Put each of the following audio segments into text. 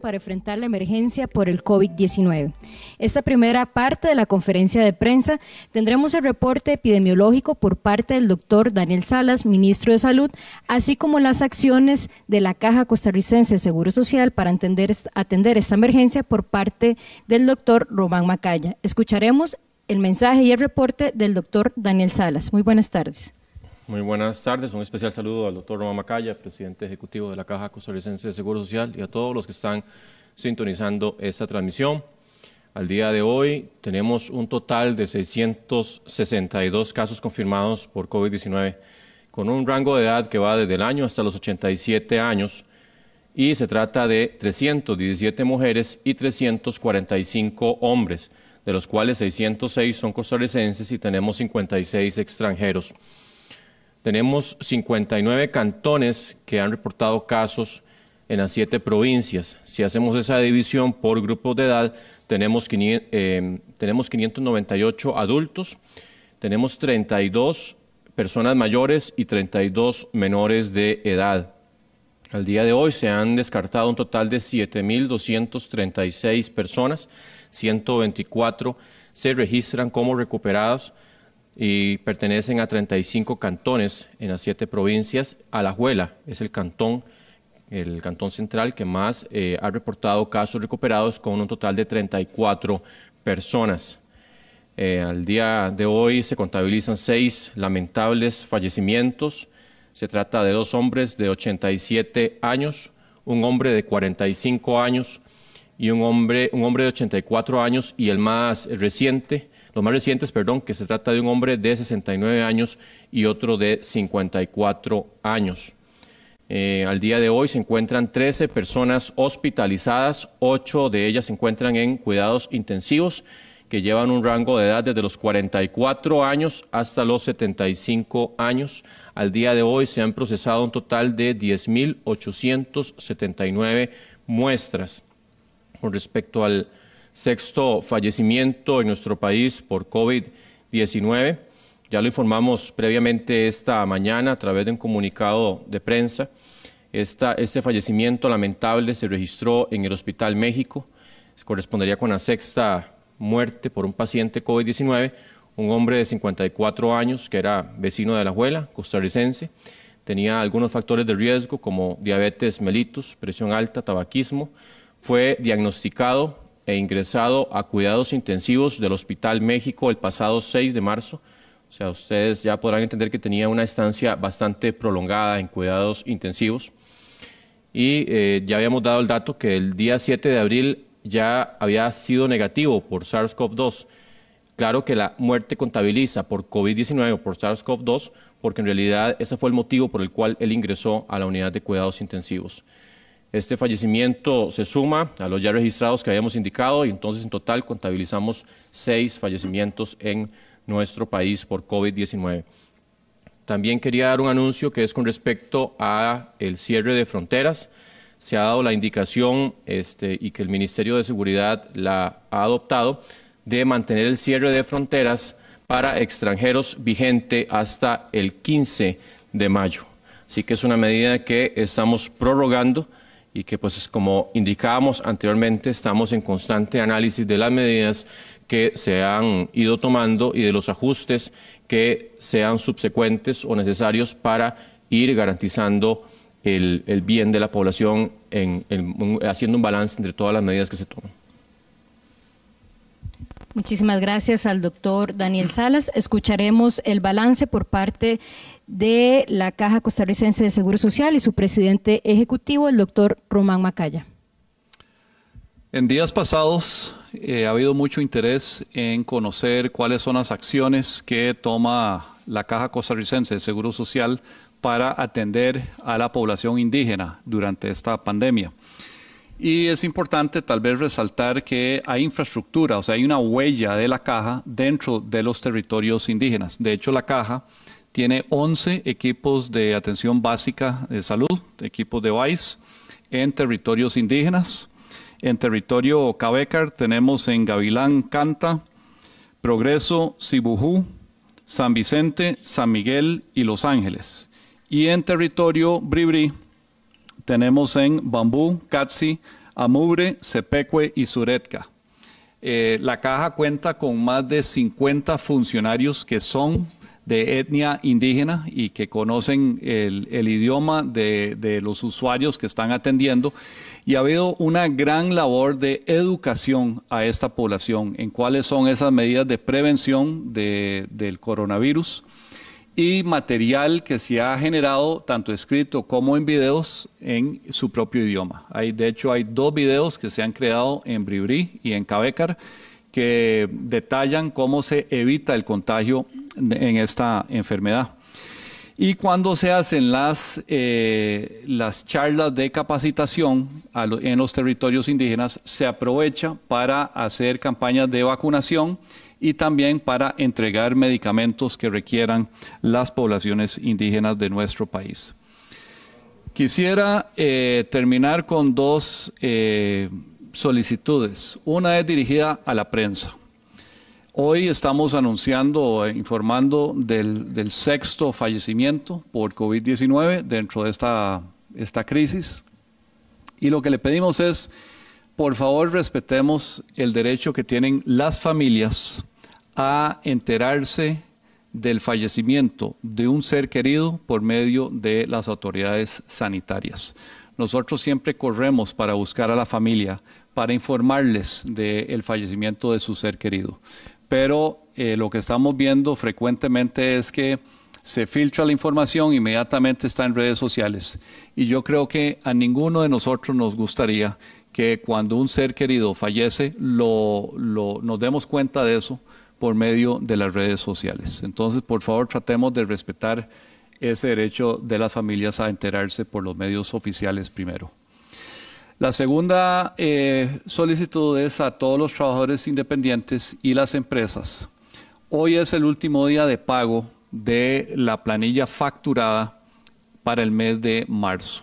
para enfrentar la emergencia por el COVID-19. Esta primera parte de la conferencia de prensa tendremos el reporte epidemiológico por parte del doctor Daniel Salas, ministro de Salud, así como las acciones de la Caja Costarricense de Seguro Social para atender, esta emergencia por parte del doctor Román Macaya. Escucharemos el mensaje y el reporte del doctor Daniel Salas. Muy buenas tardes. Muy buenas tardes. Un especial saludo al doctor Roma Macaya, presidente ejecutivo de la Caja Costarricense de Seguro Social, y a todos los que están sintonizando esta transmisión. Al día de hoy tenemos un total de 662 casos confirmados por COVID-19, con un rango de edad que va desde el año hasta los 87 años, y se trata de 317 mujeres y 345 hombres, de los cuales 606 son costarricenses y tenemos 56 extranjeros. Tenemos 59 cantones que han reportado casos en las siete provincias. Si hacemos esa división por grupos de edad, tenemos, eh, tenemos 598 adultos, tenemos 32 personas mayores y 32 menores de edad. Al día de hoy se han descartado un total de 7.236 personas, 124 se registran como recuperadas, y pertenecen a 35 cantones en las siete provincias. Alajuela es el cantón, el cantón central que más eh, ha reportado casos recuperados con un total de 34 personas. Eh, al día de hoy se contabilizan seis lamentables fallecimientos. Se trata de dos hombres de 87 años, un hombre de 45 años y un hombre, un hombre de 84 años y el más reciente, los más recientes, perdón, que se trata de un hombre de 69 años y otro de 54 años. Eh, al día de hoy se encuentran 13 personas hospitalizadas, 8 de ellas se encuentran en cuidados intensivos que llevan un rango de edad desde los 44 años hasta los 75 años. Al día de hoy se han procesado un total de 10.879 muestras. Con respecto al sexto fallecimiento en nuestro país por COVID-19. Ya lo informamos previamente esta mañana a través de un comunicado de prensa. este fallecimiento lamentable se registró en el Hospital México. Correspondería con la sexta muerte por un paciente COVID-19, un hombre de 54 años que era vecino de la abuela, costarricense. Tenía algunos factores de riesgo como diabetes mellitus, presión alta, tabaquismo. Fue diagnosticado e ingresado a cuidados intensivos del Hospital México el pasado 6 de marzo. O sea, ustedes ya podrán entender que tenía una estancia bastante prolongada en cuidados intensivos. Y eh, ya habíamos dado el dato que el día 7 de abril ya había sido negativo por SARS-CoV-2. Claro que la muerte contabiliza por COVID-19 o por SARS-CoV-2, porque en realidad ese fue el motivo por el cual él ingresó a la unidad de cuidados intensivos. Este fallecimiento se suma a los ya registrados que habíamos indicado y entonces en total contabilizamos seis fallecimientos en nuestro país por COVID-19. También quería dar un anuncio que es con respecto a el cierre de fronteras. Se ha dado la indicación este, y que el Ministerio de Seguridad la ha adoptado de mantener el cierre de fronteras para extranjeros vigente hasta el 15 de mayo. Así que es una medida que estamos prorrogando y que pues como indicábamos anteriormente estamos en constante análisis de las medidas que se han ido tomando y de los ajustes que sean subsecuentes o necesarios para ir garantizando el, bien de la población, haciendo un balance entre todas las medidas que se toman. Muchísimas gracias al doctor Daniel Salas. Escucharemos el balance por parte de de la Caja Costarricense de Seguro Social y su presidente ejecutivo, el doctor Román Macaya. En días pasados eh, ha habido mucho interés en conocer cuáles son las acciones que toma la Caja Costarricense de Seguro Social para atender a la población indígena durante esta pandemia. Y es importante tal vez resaltar que hay infraestructura, o sea, hay una huella de la caja dentro de los territorios indígenas. De hecho, la caja tiene 11 equipos de atención básica de salud, equipos de VICE, en territorios indígenas. En territorio Cabecar tenemos en Gavilán, Canta, Progreso, Cibujú, San Vicente, San Miguel y Los Ángeles. Y en territorio Bribri tenemos en Bambú, Catsi, Amubre, Sepecue y Suretca. Eh, la caja cuenta con más de 50 funcionarios que son de etnia indígena y que conocen el, idioma de, los usuarios que están atendiendo. Y ha habido una gran labor de educación a esta población en cuáles son esas medidas de prevención del coronavirus y material que se ha generado tanto escrito como en videos en su propio idioma. Hay, de hecho, hay dos videos que se han creado en Bribri y en Cabecar que detallan cómo se evita el contagio en esta enfermedad. Y cuando se hacen las, eh, las charlas de capacitación en los territorios indígenas, se aprovecha para hacer campañas de vacunación y también para entregar medicamentos que requieran las poblaciones indígenas de nuestro país. Quisiera eh, terminar con dos eh, solicitudes. Una es dirigida a la prensa. Hoy estamos anunciando, eh, informando del, sexto fallecimiento por COVID-19 dentro de esta, crisis. Y lo que le pedimos es, por favor, respetemos el derecho que tienen las familias a enterarse del fallecimiento de un ser querido por medio de las autoridades sanitarias. Nosotros siempre corremos para buscar a la familia, para informarles del fallecimiento de su ser querido pero eh, lo que estamos viendo frecuentemente es que se filtra la información, inmediatamente está en redes sociales. Y yo creo que a ninguno de nosotros nos gustaría que cuando un ser querido fallece, lo, nos demos cuenta de eso por medio de las redes sociales. Entonces, por favor, tratemos de respetar ese derecho de las familias a enterarse por los medios oficiales primero. La segunda eh, solicitud es a todos los trabajadores independientes y las empresas. Hoy es el último día de pago de la planilla facturada para el mes de marzo.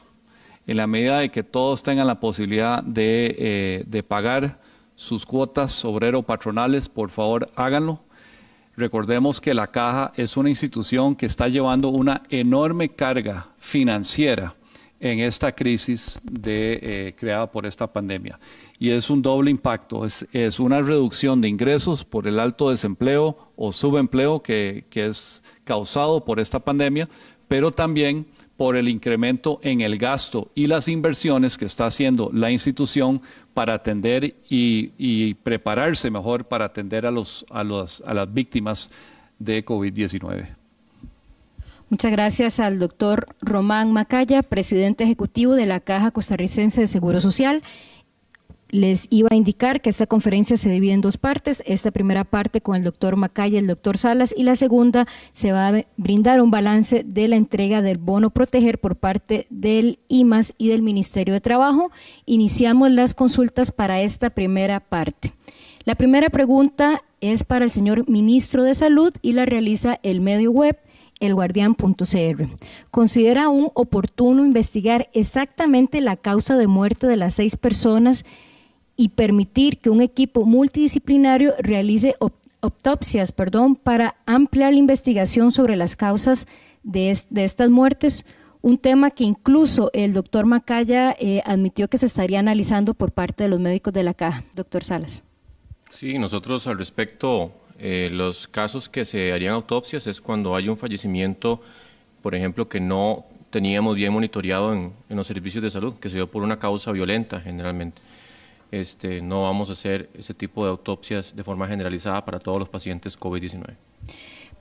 En la medida de que todos tengan la posibilidad de, eh, de pagar sus cuotas obrero-patronales, por favor háganlo. Recordemos que la caja es una institución que está llevando una enorme carga financiera en esta crisis de, eh, creada por esta pandemia. Y es un doble impacto, es, una reducción de ingresos por el alto desempleo o subempleo que, es causado por esta pandemia, pero también por el incremento en el gasto y las inversiones que está haciendo la institución para atender y, prepararse mejor para atender a, los, a, a las víctimas de COVID-19. Muchas gracias al doctor Román Macaya, presidente ejecutivo de la Caja Costarricense de Seguro Social. Les iba a indicar que esta conferencia se divide en dos partes. Esta primera parte con el doctor Macaya y el doctor Salas y la segunda se va a brindar un balance de la entrega del bono proteger por parte del IMAS y del Ministerio de Trabajo. Iniciamos las consultas para esta primera parte. La primera pregunta es para el señor ministro de Salud y la realiza el medio web elguardián.cr. Considera aún oportuno investigar exactamente la causa de muerte de las seis personas y permitir que un equipo multidisciplinario realice autopsias perdón, para ampliar la investigación sobre las causas de, estas muertes, un tema que incluso el doctor Macaya eh, admitió que se estaría analizando por parte de los médicos de la caja. Doctor Salas. Sí, nosotros al respecto eh, los casos que se harían autopsias es cuando hay un fallecimiento, por ejemplo, que no teníamos bien monitoreado en, los servicios de salud, que se dio por una causa violenta generalmente. Este, no vamos a hacer ese tipo de autopsias de forma generalizada para todos los pacientes COVID-19.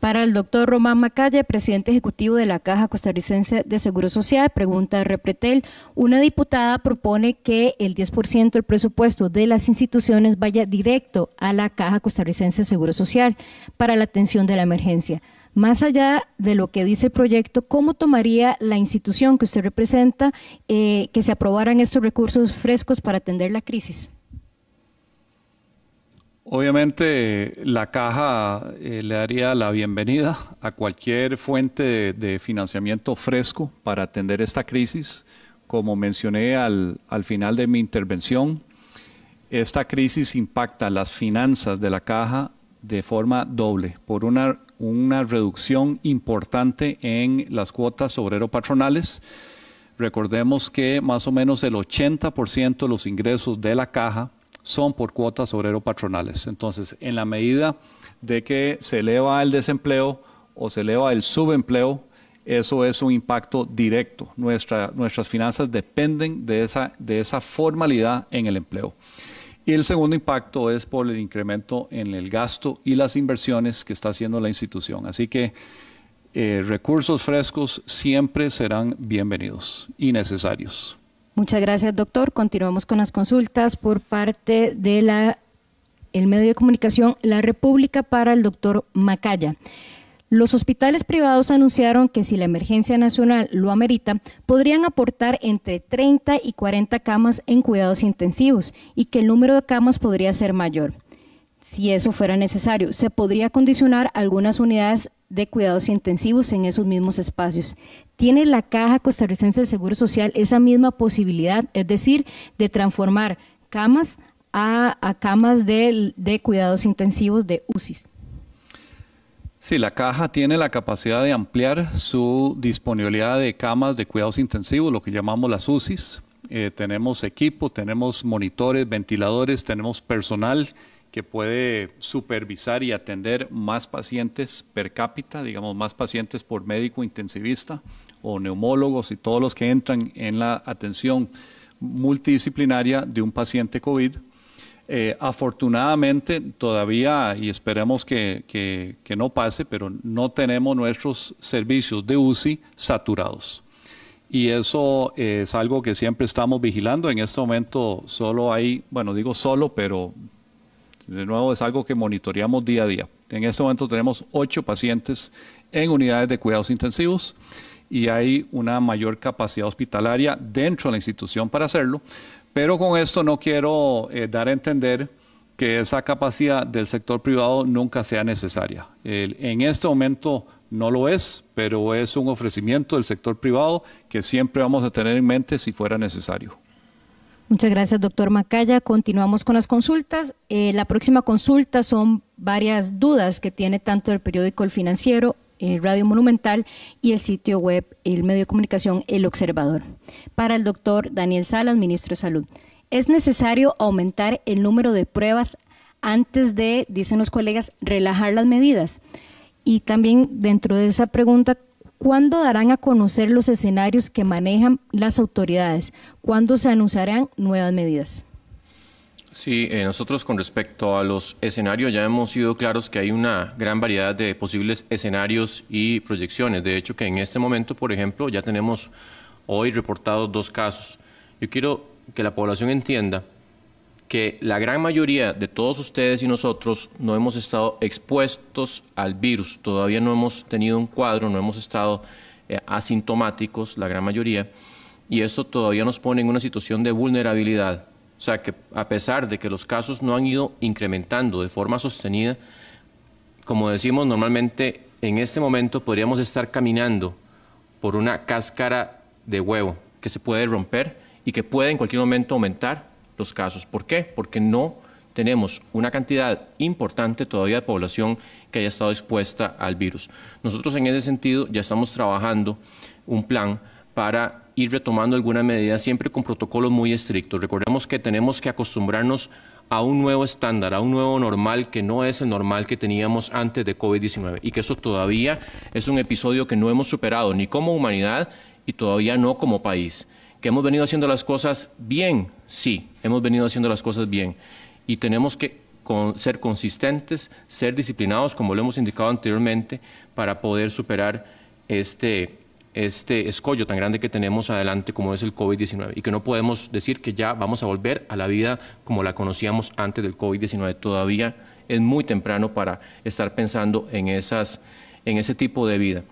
Para el doctor Román Macaya, presidente ejecutivo de la Caja Costarricense de Seguro Social, pregunta Repretel, una diputada propone que el 10% del presupuesto de las instituciones vaya directo a la Caja Costarricense de Seguro Social para la atención de la emergencia. Más allá de lo que dice el proyecto, ¿cómo tomaría la institución que usted representa eh, que se aprobaran estos recursos frescos para atender la crisis? Obviamente la caja eh, le daría la bienvenida a cualquier fuente de, financiamiento fresco para atender esta crisis. Como mencioné al, final de mi intervención, esta crisis impacta las finanzas de la caja de forma doble, por una, una reducción importante en las cuotas obrero-patronales. Recordemos que más o menos el 80% de los ingresos de la caja son por cuotas obrero-patronales. Entonces, en la medida de que se eleva el desempleo o se eleva el subempleo, eso es un impacto directo. nuestras finanzas dependen de esa, formalidad en el empleo. Y el segundo impacto es por el incremento en el gasto y las inversiones que está haciendo la institución. Así que eh, recursos frescos siempre serán bienvenidos y necesarios. Muchas gracias, doctor. Continuamos con las consultas por parte de la el medio de comunicación La República para el doctor Macaya. Los hospitales privados anunciaron que si la emergencia nacional lo amerita, podrían aportar entre 30 y 40 camas en cuidados intensivos y que el número de camas podría ser mayor. Si eso fuera necesario, se podría condicionar algunas unidades de cuidados intensivos en esos mismos espacios. Tiene la Caja Costarricense de Seguro Social esa misma posibilidad, es decir, de transformar camas a, camas de, cuidados intensivos de UCIs. Sí, la caja tiene la capacidad de ampliar su disponibilidad de camas de cuidados intensivos, lo que llamamos las UCIs. Eh, tenemos equipo, tenemos monitores, ventiladores, tenemos personal que puede supervisar y atender más pacientes per cápita, digamos, más pacientes por médico intensivista o neumólogos y todos los que entran en la atención multidisciplinaria de un paciente COVID. Eh, afortunadamente, todavía, y esperemos que, que, no pase, pero no tenemos nuestros servicios de UCI saturados. Y eso es algo que siempre estamos vigilando. En este momento solo hay, bueno, digo solo, pero de nuevo, es algo que monitoreamos día a día. En este momento tenemos ocho pacientes en unidades de cuidados intensivos y hay una mayor capacidad hospitalaria dentro de la institución para hacerlo, pero con esto no quiero eh, dar a entender que esa capacidad del sector privado nunca sea necesaria. en este momento no lo es, pero es un ofrecimiento del sector privado que siempre vamos a tener en mente si fuera necesario. Muchas gracias, doctor Macaya. Continuamos con las consultas. Eh, la próxima consulta son varias dudas que tiene tanto el periódico El Financiero, eh, Radio Monumental y el sitio web, el medio de comunicación El Observador. Para el doctor Daniel Salas, ministro de Salud. ¿Es necesario aumentar el número de pruebas antes de, dicen los colegas, relajar las medidas? Y también dentro de esa pregunta, ¿Cuándo darán a conocer los escenarios que manejan las autoridades? ¿Cuándo se anunciarán nuevas medidas? Sí, eh, nosotros con respecto a los escenarios ya hemos sido claros que hay una gran variedad de posibles escenarios y proyecciones. De hecho, que en este momento, por ejemplo, ya tenemos hoy reportados dos casos. Yo quiero que la población entienda que la gran mayoría de todos ustedes y nosotros no hemos estado expuestos al virus, todavía no hemos tenido un cuadro, no hemos estado eh, asintomáticos, la gran mayoría, y esto todavía nos pone en una situación de vulnerabilidad. O sea que a pesar de que los casos no han ido incrementando de forma sostenida, como decimos normalmente, en este momento podríamos estar caminando por una cáscara de huevo que se puede romper y que puede en cualquier momento aumentar casos. ¿Por qué? Porque no tenemos una cantidad importante todavía de población que haya estado expuesta al virus. Nosotros en ese sentido ya estamos trabajando un plan para ir retomando alguna medida siempre con protocolos muy estrictos. Recordemos que tenemos que acostumbrarnos a un nuevo estándar, a un nuevo normal que no es el normal que teníamos antes de COVID-19 y que eso todavía es un episodio que no hemos superado ni como humanidad y todavía no como país. ¿Que hemos venido haciendo las cosas bien? Sí, hemos venido haciendo las cosas bien. Y tenemos que ser consistentes, ser disciplinados, como lo hemos indicado anteriormente, para poder superar este, este escollo tan grande que tenemos adelante como es el COVID-19 y que no podemos decir que ya vamos a volver a la vida como la conocíamos antes del COVID-19. Todavía es muy temprano para estar pensando en, esas, en ese tipo de vida.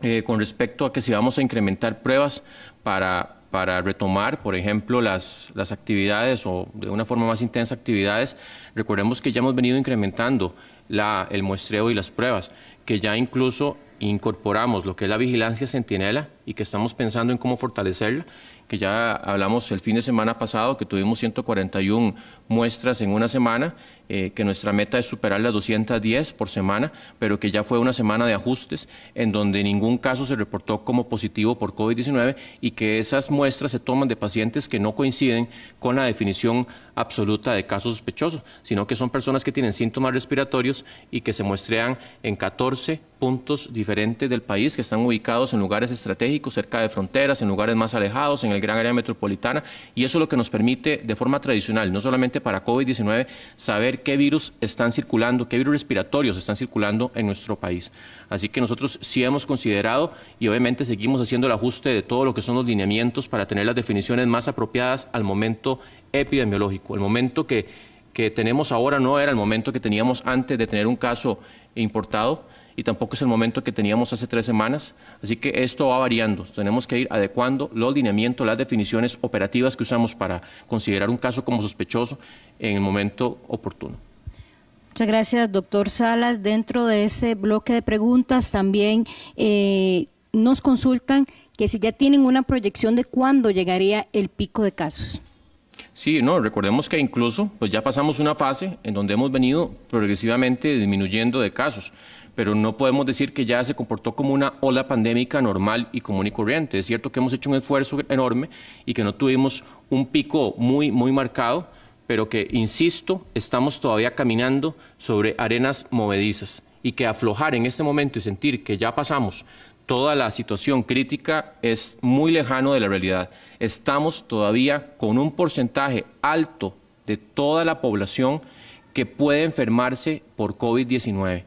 Eh, con respecto a que si vamos a incrementar pruebas para, para retomar, por ejemplo, las, actividades o de una forma más intensa actividades, recordemos que ya hemos venido incrementando la, el muestreo y las pruebas, que ya incluso incorporamos lo que es la vigilancia centinela y que estamos pensando en cómo fortalecerla que ya hablamos el fin de semana pasado, que tuvimos 141 muestras en una semana, eh, que nuestra meta es superar las 210 por semana, pero que ya fue una semana de ajustes en donde ningún caso se reportó como positivo por COVID-19 y que esas muestras se toman de pacientes que no coinciden con la definición absoluta de caso sospechoso, sino que son personas que tienen síntomas respiratorios y que se muestrean en 14 puntos diferentes del país, que están ubicados en lugares estratégicos, cerca de fronteras, en lugares más alejados, en el el gran área metropolitana y eso es lo que nos permite de forma tradicional, no solamente para COVID-19, saber qué virus están circulando, qué virus respiratorios están circulando en nuestro país. Así que nosotros sí hemos considerado y obviamente seguimos haciendo el ajuste de todo lo que son los lineamientos para tener las definiciones más apropiadas al momento epidemiológico, el momento que, que tenemos ahora no era el momento que teníamos antes de tener un caso importado y tampoco es el momento que teníamos hace tres semanas. Así que esto va variando. Tenemos que ir adecuando los lineamientos, las definiciones operativas que usamos para considerar un caso como sospechoso en el momento oportuno. Muchas gracias, doctor Salas. Dentro de ese bloque de preguntas también eh, nos consultan que si ya tienen una proyección de cuándo llegaría el pico de casos. Sí, no, recordemos que incluso pues ya pasamos una fase en donde hemos venido progresivamente disminuyendo de casos pero no podemos decir que ya se comportó como una ola pandémica normal y común y corriente. Es cierto que hemos hecho un esfuerzo enorme y que no tuvimos un pico muy, muy marcado, pero que, insisto, estamos todavía caminando sobre arenas movedizas y que aflojar en este momento y sentir que ya pasamos toda la situación crítica es muy lejano de la realidad. Estamos todavía con un porcentaje alto de toda la población que puede enfermarse por COVID-19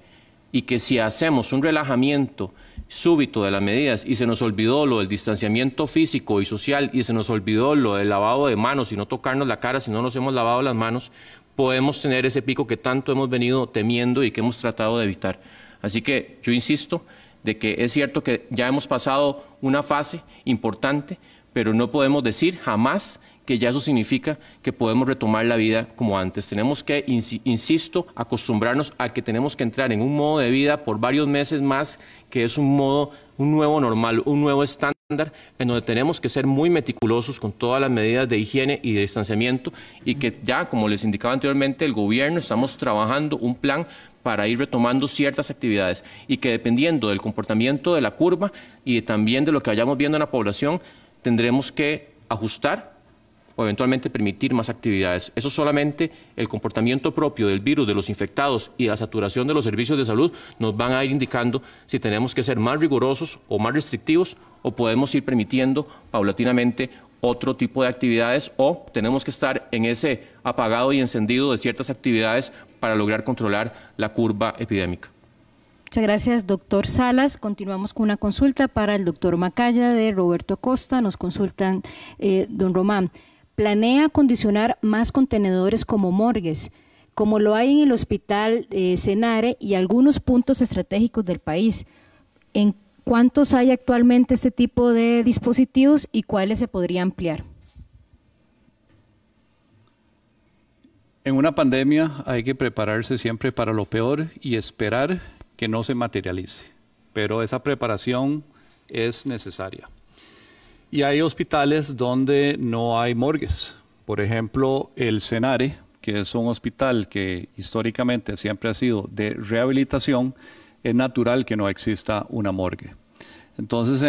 y que si hacemos un relajamiento súbito de las medidas y se nos olvidó lo del distanciamiento físico y social y se nos olvidó lo del lavado de manos y no tocarnos la cara si no nos hemos lavado las manos, podemos tener ese pico que tanto hemos venido temiendo y que hemos tratado de evitar. Así que yo insisto de que es cierto que ya hemos pasado una fase importante, pero no podemos decir jamás que ya eso significa que podemos retomar la vida como antes. Tenemos que, insisto, acostumbrarnos a que tenemos que entrar en un modo de vida por varios meses más, que es un modo, un nuevo normal, un nuevo estándar en donde tenemos que ser muy meticulosos con todas las medidas de higiene y de distanciamiento y que ya, como les indicaba anteriormente, el gobierno estamos trabajando un plan para ir retomando ciertas actividades y que dependiendo del comportamiento de la curva y también de lo que vayamos viendo en la población, tendremos que ajustar o eventualmente permitir más actividades. Eso solamente el comportamiento propio del virus, de los infectados y la saturación de los servicios de salud nos van a ir indicando si tenemos que ser más rigurosos o más restrictivos o podemos ir permitiendo paulatinamente otro tipo de actividades o tenemos que estar en ese apagado y encendido de ciertas actividades para lograr controlar la curva epidémica. Muchas gracias, doctor Salas. Continuamos con una consulta para el doctor Macaya de Roberto Costa. Nos consultan, eh, don Román planea condicionar más contenedores como morgues, como lo hay en el hospital de eh, Senare y algunos puntos estratégicos del país. ¿En cuántos hay actualmente este tipo de dispositivos y cuáles se podría ampliar? En una pandemia hay que prepararse siempre para lo peor y esperar que no se materialice, pero esa preparación es necesaria. Y hay hospitales donde no hay morgues. Por ejemplo, el Cenare, que es un hospital que históricamente siempre ha sido de rehabilitación, es natural que no exista una morgue. Entonces,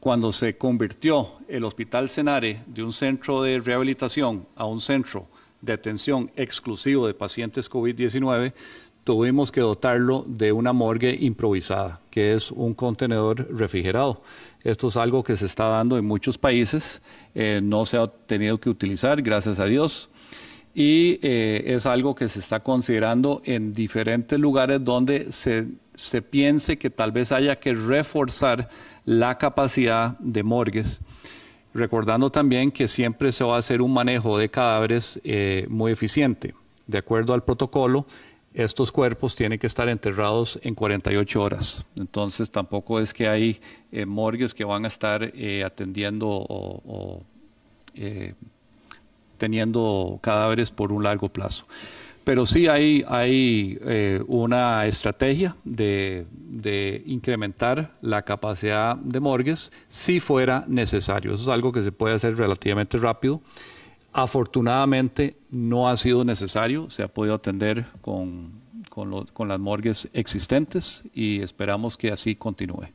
cuando se convirtió el Hospital Cenare de un centro de rehabilitación a un centro de atención exclusivo de pacientes COVID-19, tuvimos que dotarlo de una morgue improvisada, que es un contenedor refrigerado. Esto es algo que se está dando en muchos países, eh, no se ha tenido que utilizar, gracias a Dios, y eh, es algo que se está considerando en diferentes lugares donde se, se piense que tal vez haya que reforzar la capacidad de morgues recordando también que siempre se va a hacer un manejo de cadáveres eh, muy eficiente. De acuerdo al protocolo, estos cuerpos tienen que estar enterrados en 48 horas. Entonces tampoco es que hay eh, morgues que van a estar eh, atendiendo o, eh, teniendo cadáveres por un largo plazo. Pero sí hay, una estrategia de, de, incrementar la capacidad de morgues si fuera necesario. Eso es algo que se puede hacer relativamente rápido. Afortunadamente no ha sido necesario, se ha podido atender con, las morgues existentes y esperamos que así continúe.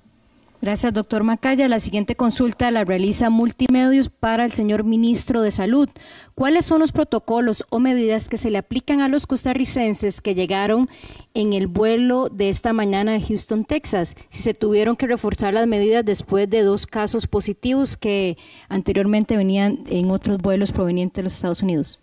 Gracias, doctor Macaya. La siguiente consulta la realiza Multimedios para el señor ministro de Salud. ¿Cuáles son los protocolos o medidas que se le aplican a los costarricenses que llegaron en el vuelo de esta mañana de Houston, Texas? Si se tuvieron que reforzar las medidas después de dos casos positivos que anteriormente venían en otros vuelos provenientes de los Estados Unidos.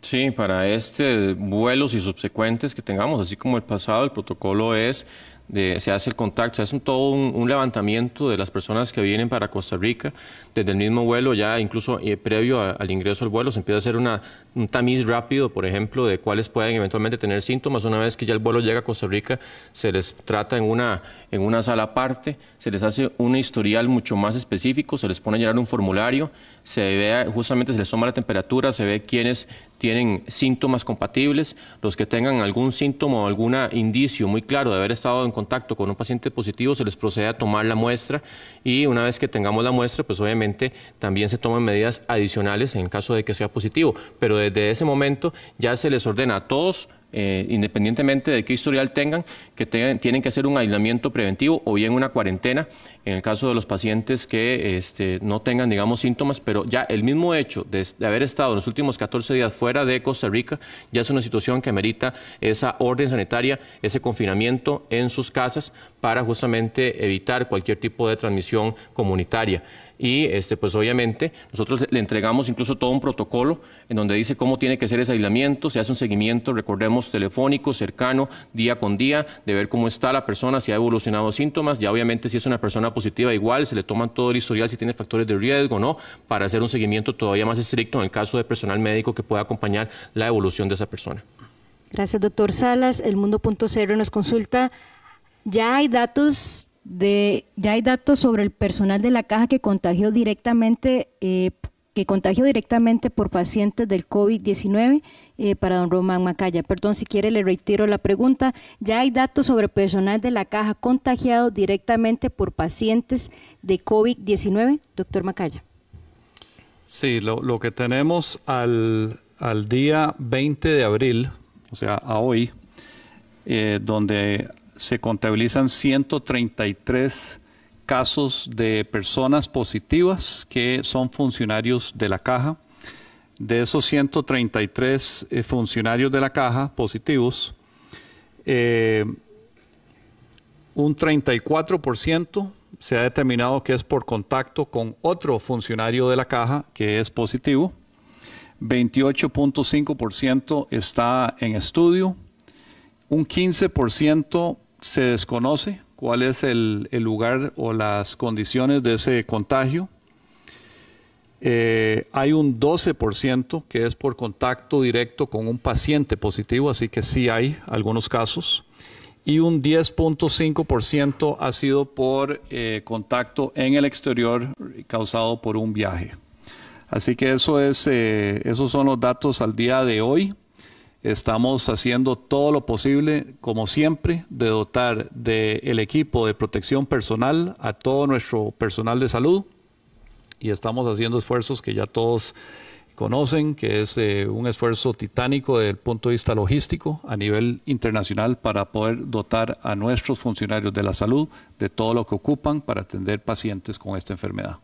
Sí, para este vuelos y subsecuentes que tengamos, así como el pasado, el protocolo es se hace el contacto, se hace un, todo un, levantamiento de las personas que vienen para Costa Rica desde el mismo vuelo, ya incluso eh, previo al ingreso al vuelo, se empieza a hacer una, un tamiz rápido, por ejemplo, de cuáles pueden eventualmente tener síntomas. Una vez que ya el vuelo llega a Costa Rica, se les trata en una, en una sala aparte, se les hace un historial mucho más específico, se les pone a llenar un formulario, se ve, justamente se les toma la temperatura, se ve quiénes tienen síntomas compatibles. Los que tengan algún síntoma o algún indicio muy claro de haber estado en contacto con un paciente positivo, se les procede a tomar la muestra y una vez que tengamos la muestra, pues obviamente también se toman medidas adicionales en caso de que sea positivo. Pero desde ese momento ya se les ordena a todos eh, independientemente de qué historial tengan, que tienen que hacer un aislamiento preventivo o bien una cuarentena en el caso de los pacientes que este, no tengan, digamos, síntomas, pero ya el mismo hecho de, haber estado en los últimos 14 días fuera de Costa Rica ya es una situación que merita esa orden sanitaria, ese confinamiento en sus casas para justamente evitar cualquier tipo de transmisión comunitaria y este, pues obviamente nosotros le entregamos incluso todo un protocolo en donde dice cómo tiene que ser ese aislamiento, se hace un seguimiento, recordemos, telefónico, cercano, día con día, de ver cómo está la persona, si ha evolucionado síntomas, ya obviamente si es una persona positiva igual, se le toman todo el historial si tiene factores de riesgo o no, para hacer un seguimiento todavía más estricto en el caso de personal médico que pueda acompañar la evolución de esa persona. Gracias, doctor Salas. El cero nos consulta. Ya hay datos ya hay datos sobre el personal de la caja que contagió directamente, eh, que contagió directamente por pacientes del COVID-19 eh, para don Román Macaya. Perdón, si quiere le retiro la pregunta. Ya hay datos sobre personal de la caja contagiado directamente por pacientes de COVID-19, doctor Macaya. Sí, lo, que tenemos al, día 20 de abril, o sea, a hoy, eh, donde se contabilizan 133 casos de personas positivas que son funcionarios de la caja. De esos 133 eh, funcionarios de la caja positivos, eh, un 34% se ha determinado que es por contacto con otro funcionario de la caja que es positivo. 28.5% está en estudio. Un 15% se desconoce cuál es el, lugar o las condiciones de ese contagio. Eh, hay un 12% que es por contacto directo con un paciente positivo, así que sí hay algunos casos. Y un 10.5% ha sido por eh, contacto en el exterior causado por un viaje. Así que eso es, eh, esos son los datos al día de hoy. Estamos haciendo todo lo posible, como siempre, de dotar del el equipo de protección personal a todo nuestro personal de salud y estamos haciendo esfuerzos que ya todos conocen, que es eh, un esfuerzo titánico desde el punto de vista logístico a nivel internacional para poder dotar a nuestros funcionarios de la salud de todo lo que ocupan para atender pacientes con esta enfermedad.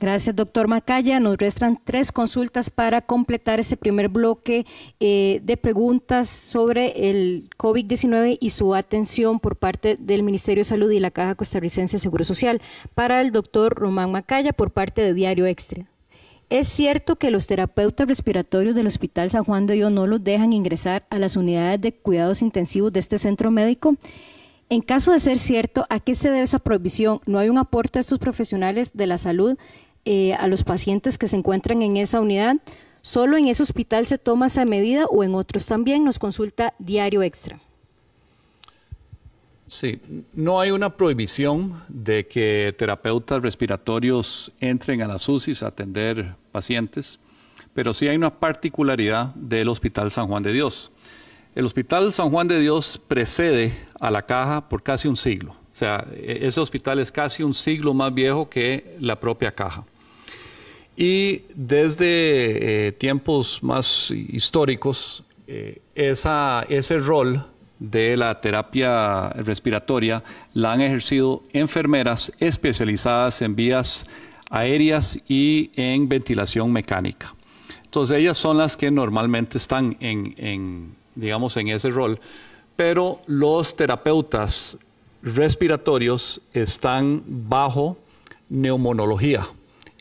Gracias, doctor Macaya. Nos restan tres consultas para completar ese primer bloque eh, de preguntas sobre el COVID-19 y su atención por parte del Ministerio de Salud y la Caja Costarricense de Seguro Social para el doctor Román Macaya por parte de Diario Extra. ¿Es cierto que los terapeutas respiratorios del Hospital San Juan de Dios no los dejan ingresar a las unidades de cuidados intensivos de este centro médico? En caso de ser cierto, ¿a qué se debe esa prohibición? ¿No hay un aporte a estos profesionales de la salud eh, a los pacientes que se encuentran en esa unidad. Solo en ese hospital se toma esa medida o en otros también nos consulta diario extra. Sí, no hay una prohibición de que terapeutas respiratorios entren a las UCIs a atender pacientes, pero sí hay una particularidad del Hospital San Juan de Dios. El Hospital San Juan de Dios precede a la caja por casi un siglo. O sea, e-, ese hospital es casi un siglo más viejo que la propia caja. Y desde eh, tiempos más históricos, eh, ese rol de la terapia respiratoria la han ejercido enfermeras especializadas en vías aéreas y en ventilación mecánica. Entonces ellas son las que normalmente están en digamos, en ese rol, pero los terapeutas respiratorios están bajo neumonología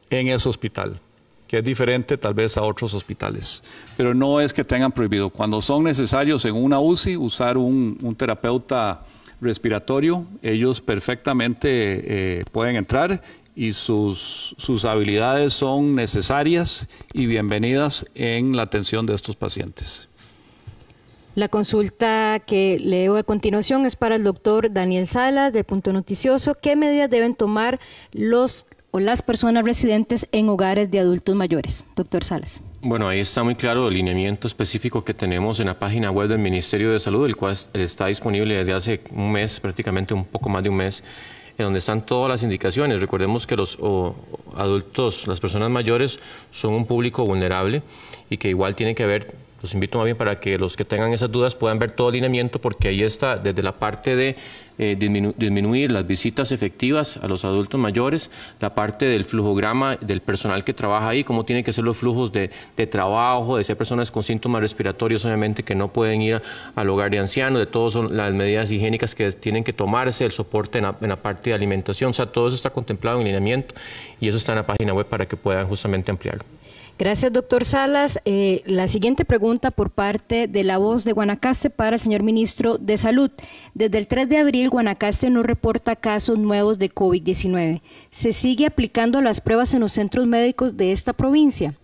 en ese hospital, que es diferente tal vez a otros hospitales. Pero no es que tengan prohibido. Cuando son necesarios en una UCI usar un, terapeuta respiratorio, ellos perfectamente eh, pueden entrar y sus, sus habilidades son necesarias y bienvenidas en la atención de estos pacientes. La consulta que leo a continuación es para el doctor Daniel Salas de Punto Noticioso. ¿Qué medidas deben tomar los o las personas residentes en hogares de adultos mayores. Doctor Salas. Bueno, ahí está muy claro el lineamiento específico que tenemos en la página web del Ministerio de Salud, el cual está disponible desde hace un mes, prácticamente un poco más de un mes, en donde están todas las indicaciones. Recordemos que los adultos, las personas mayores, son un público vulnerable y que igual tiene que ver los invito más bien para que los que tengan esas dudas puedan ver todo el lineamiento porque ahí está desde la parte de eh, disminuir las visitas efectivas a los adultos mayores, la parte del flujograma del personal que trabaja ahí, cómo tienen que ser los flujos de, trabajo, de ser personas con síntomas respiratorios, obviamente que no pueden ir al hogar de ancianos, de todas las medidas higiénicas que tienen que tomarse, el soporte en la, parte de alimentación, o sea, todo eso está contemplado en el lineamiento y eso está en la página web para que puedan justamente ampliarlo. Gracias, doctor Salas. Eh, la siguiente pregunta por parte de la voz de Guanacaste para el señor ministro de Salud. Desde el 3 de abril, Guanacaste no reporta casos nuevos de COVID-19. ¿Se sigue aplicando las pruebas en los centros médicos de esta provincia?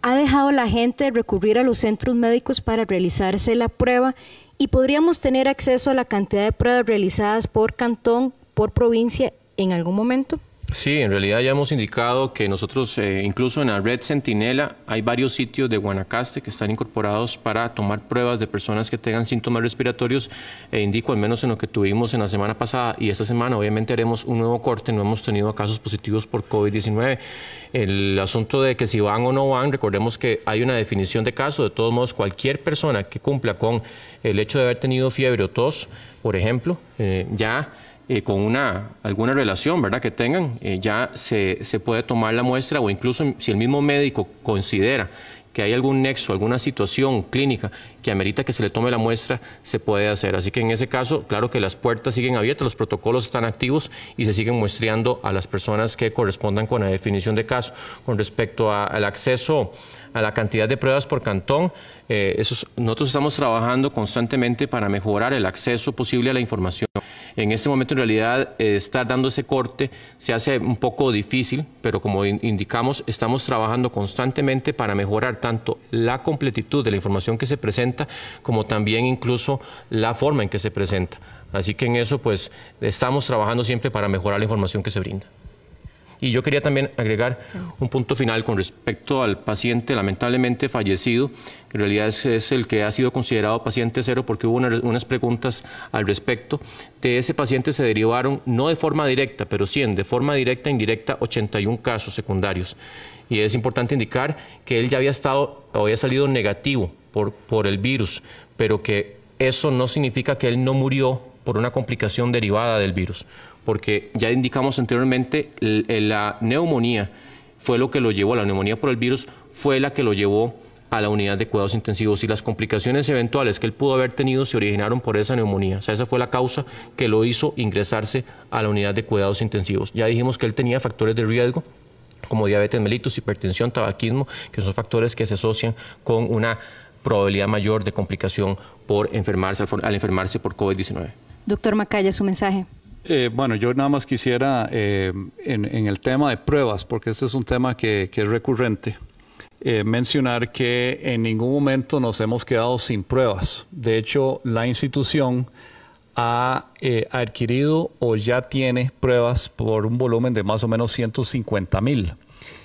¿Ha dejado la gente recurrir a los centros médicos para realizarse la prueba? ¿Y podríamos tener acceso a la cantidad de pruebas realizadas por cantón, por provincia, en algún momento? Sí, en realidad ya hemos indicado que nosotros, eh, incluso en la red Centinela, hay varios sitios de Guanacaste que están incorporados para tomar pruebas de personas que tengan síntomas respiratorios. E indico, al menos en lo que tuvimos en la semana pasada y esta semana, obviamente haremos un nuevo corte. No hemos tenido casos positivos por COVID-19. El asunto de que si van o no van, recordemos que hay una definición de caso. De todos modos, cualquier persona que cumpla con el hecho de haber tenido fiebre o tos, por ejemplo, eh, ya eh, con una, alguna relación ¿verdad? que tengan, eh, ya se, puede tomar la muestra o incluso si el mismo médico considera que hay algún nexo, alguna situación clínica que amerita que se le tome la muestra, se puede hacer. Así que en ese caso, claro que las puertas siguen abiertas, los protocolos están activos y se siguen muestreando a las personas que correspondan con la definición de caso. Con respecto al acceso a la cantidad de pruebas por cantón. Eh, nosotros estamos trabajando constantemente para mejorar el acceso posible a la información. En este momento, en realidad, eh, estar dando ese corte se hace un poco difícil, pero como indicamos, estamos trabajando constantemente para mejorar tanto la completitud de la información que se presenta, como también incluso la forma en que se presenta. Así que en eso, pues, estamos trabajando siempre para mejorar la información que se brinda. Y yo quería también agregar un punto final con respecto al paciente lamentablemente fallecido, que en realidad es, el que ha sido considerado paciente cero porque hubo unas preguntas al respecto. De ese paciente se derivaron, no de forma directa, pero sí en, de forma directa e indirecta, 81 casos secundarios. Y es importante indicar que él ya había estado, o había salido negativo por, por el virus, pero que eso no significa que él no murió por una complicación derivada del virus porque ya indicamos anteriormente, la neumonía fue lo que lo llevó, la neumonía por el virus fue la que lo llevó a la unidad de cuidados intensivos y las complicaciones eventuales que él pudo haber tenido se originaron por esa neumonía. O sea, esa fue la causa que lo hizo ingresarse a la unidad de cuidados intensivos. Ya dijimos que él tenía factores de riesgo como diabetes mellitus, hipertensión, tabaquismo, que son factores que se asocian con una probabilidad mayor de complicación por enfermarse al enfermarse por COVID-19. Doctor Macaya, su mensaje. Eh, bueno, yo nada más quisiera, eh, en, el tema de pruebas, porque este es un tema que, es recurrente, eh, mencionar que en ningún momento nos hemos quedado sin pruebas. De hecho, la institución ha adquirido o ya tiene pruebas por un volumen de más o menos 150 mil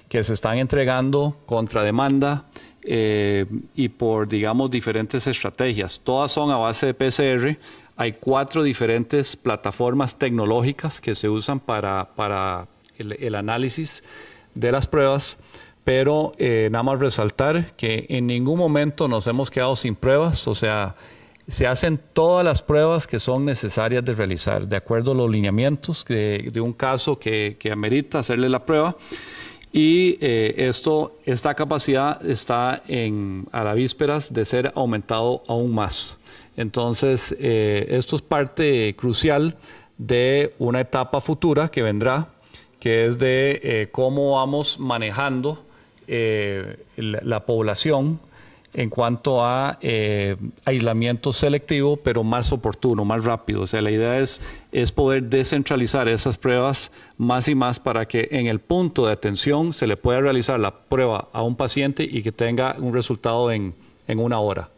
que se están entregando contra demanda y por, digamos, diferentes estrategias. Todas son a base de PCR hay cuatro diferentes plataformas tecnológicas que se usan para, el, análisis de las pruebas pero eh, nada más resaltar que en ningún momento nos hemos quedado sin pruebas, o sea, se hacen todas las pruebas que son necesarias de realizar, de acuerdo a los lineamientos de, un caso que, amerita hacerle la prueba. Y eh, esto, esta capacidad está en, a la vísperas de ser aumentado aún más. Entonces, eh, esto es parte crucial de una etapa futura que vendrá, que es de eh, cómo vamos manejando eh, la, población en cuanto a aislamiento selectivo, pero más oportuno, más rápido. O sea, la idea es, es poder descentralizar esas pruebas más y más para que en el punto de atención se le pueda realizar la prueba a un paciente y que tenga un resultado en, una hora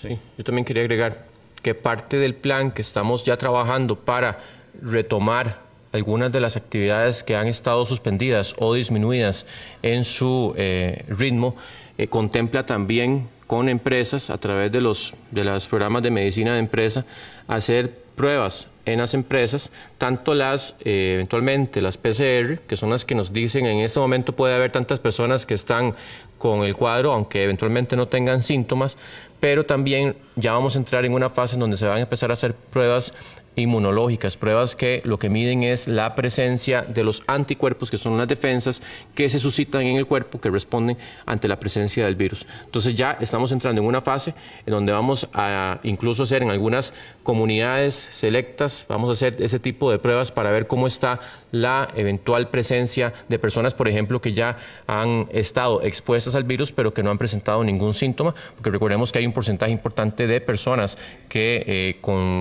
sí. Yo también quería agregar que parte del plan que estamos ya trabajando para retomar algunas de las actividades que han estado suspendidas o disminuidas en su eh, ritmo eh, contempla también con empresas a través de los de los programas de medicina de empresa hacer pruebas en las empresas, tanto las, eh, eventualmente las PCR, que son las que nos dicen en este momento puede haber tantas personas que están con el cuadro, aunque eventualmente no tengan síntomas, pero también ya vamos a entrar en una fase en donde se van a empezar a hacer pruebas inmunológicas, pruebas que lo que miden es la presencia de los anticuerpos, que son las defensas que se suscitan en el cuerpo, que responden ante la presencia del virus. Entonces ya estamos entrando en una fase en donde vamos a incluso hacer en algunas comunidades selectas, vamos a hacer ese tipo de pruebas para ver cómo está la eventual presencia de personas, por ejemplo, que ya han estado expuestas al virus, pero que no han presentado ningún síntoma, porque recordemos que hay un porcentaje importante de personas que eh,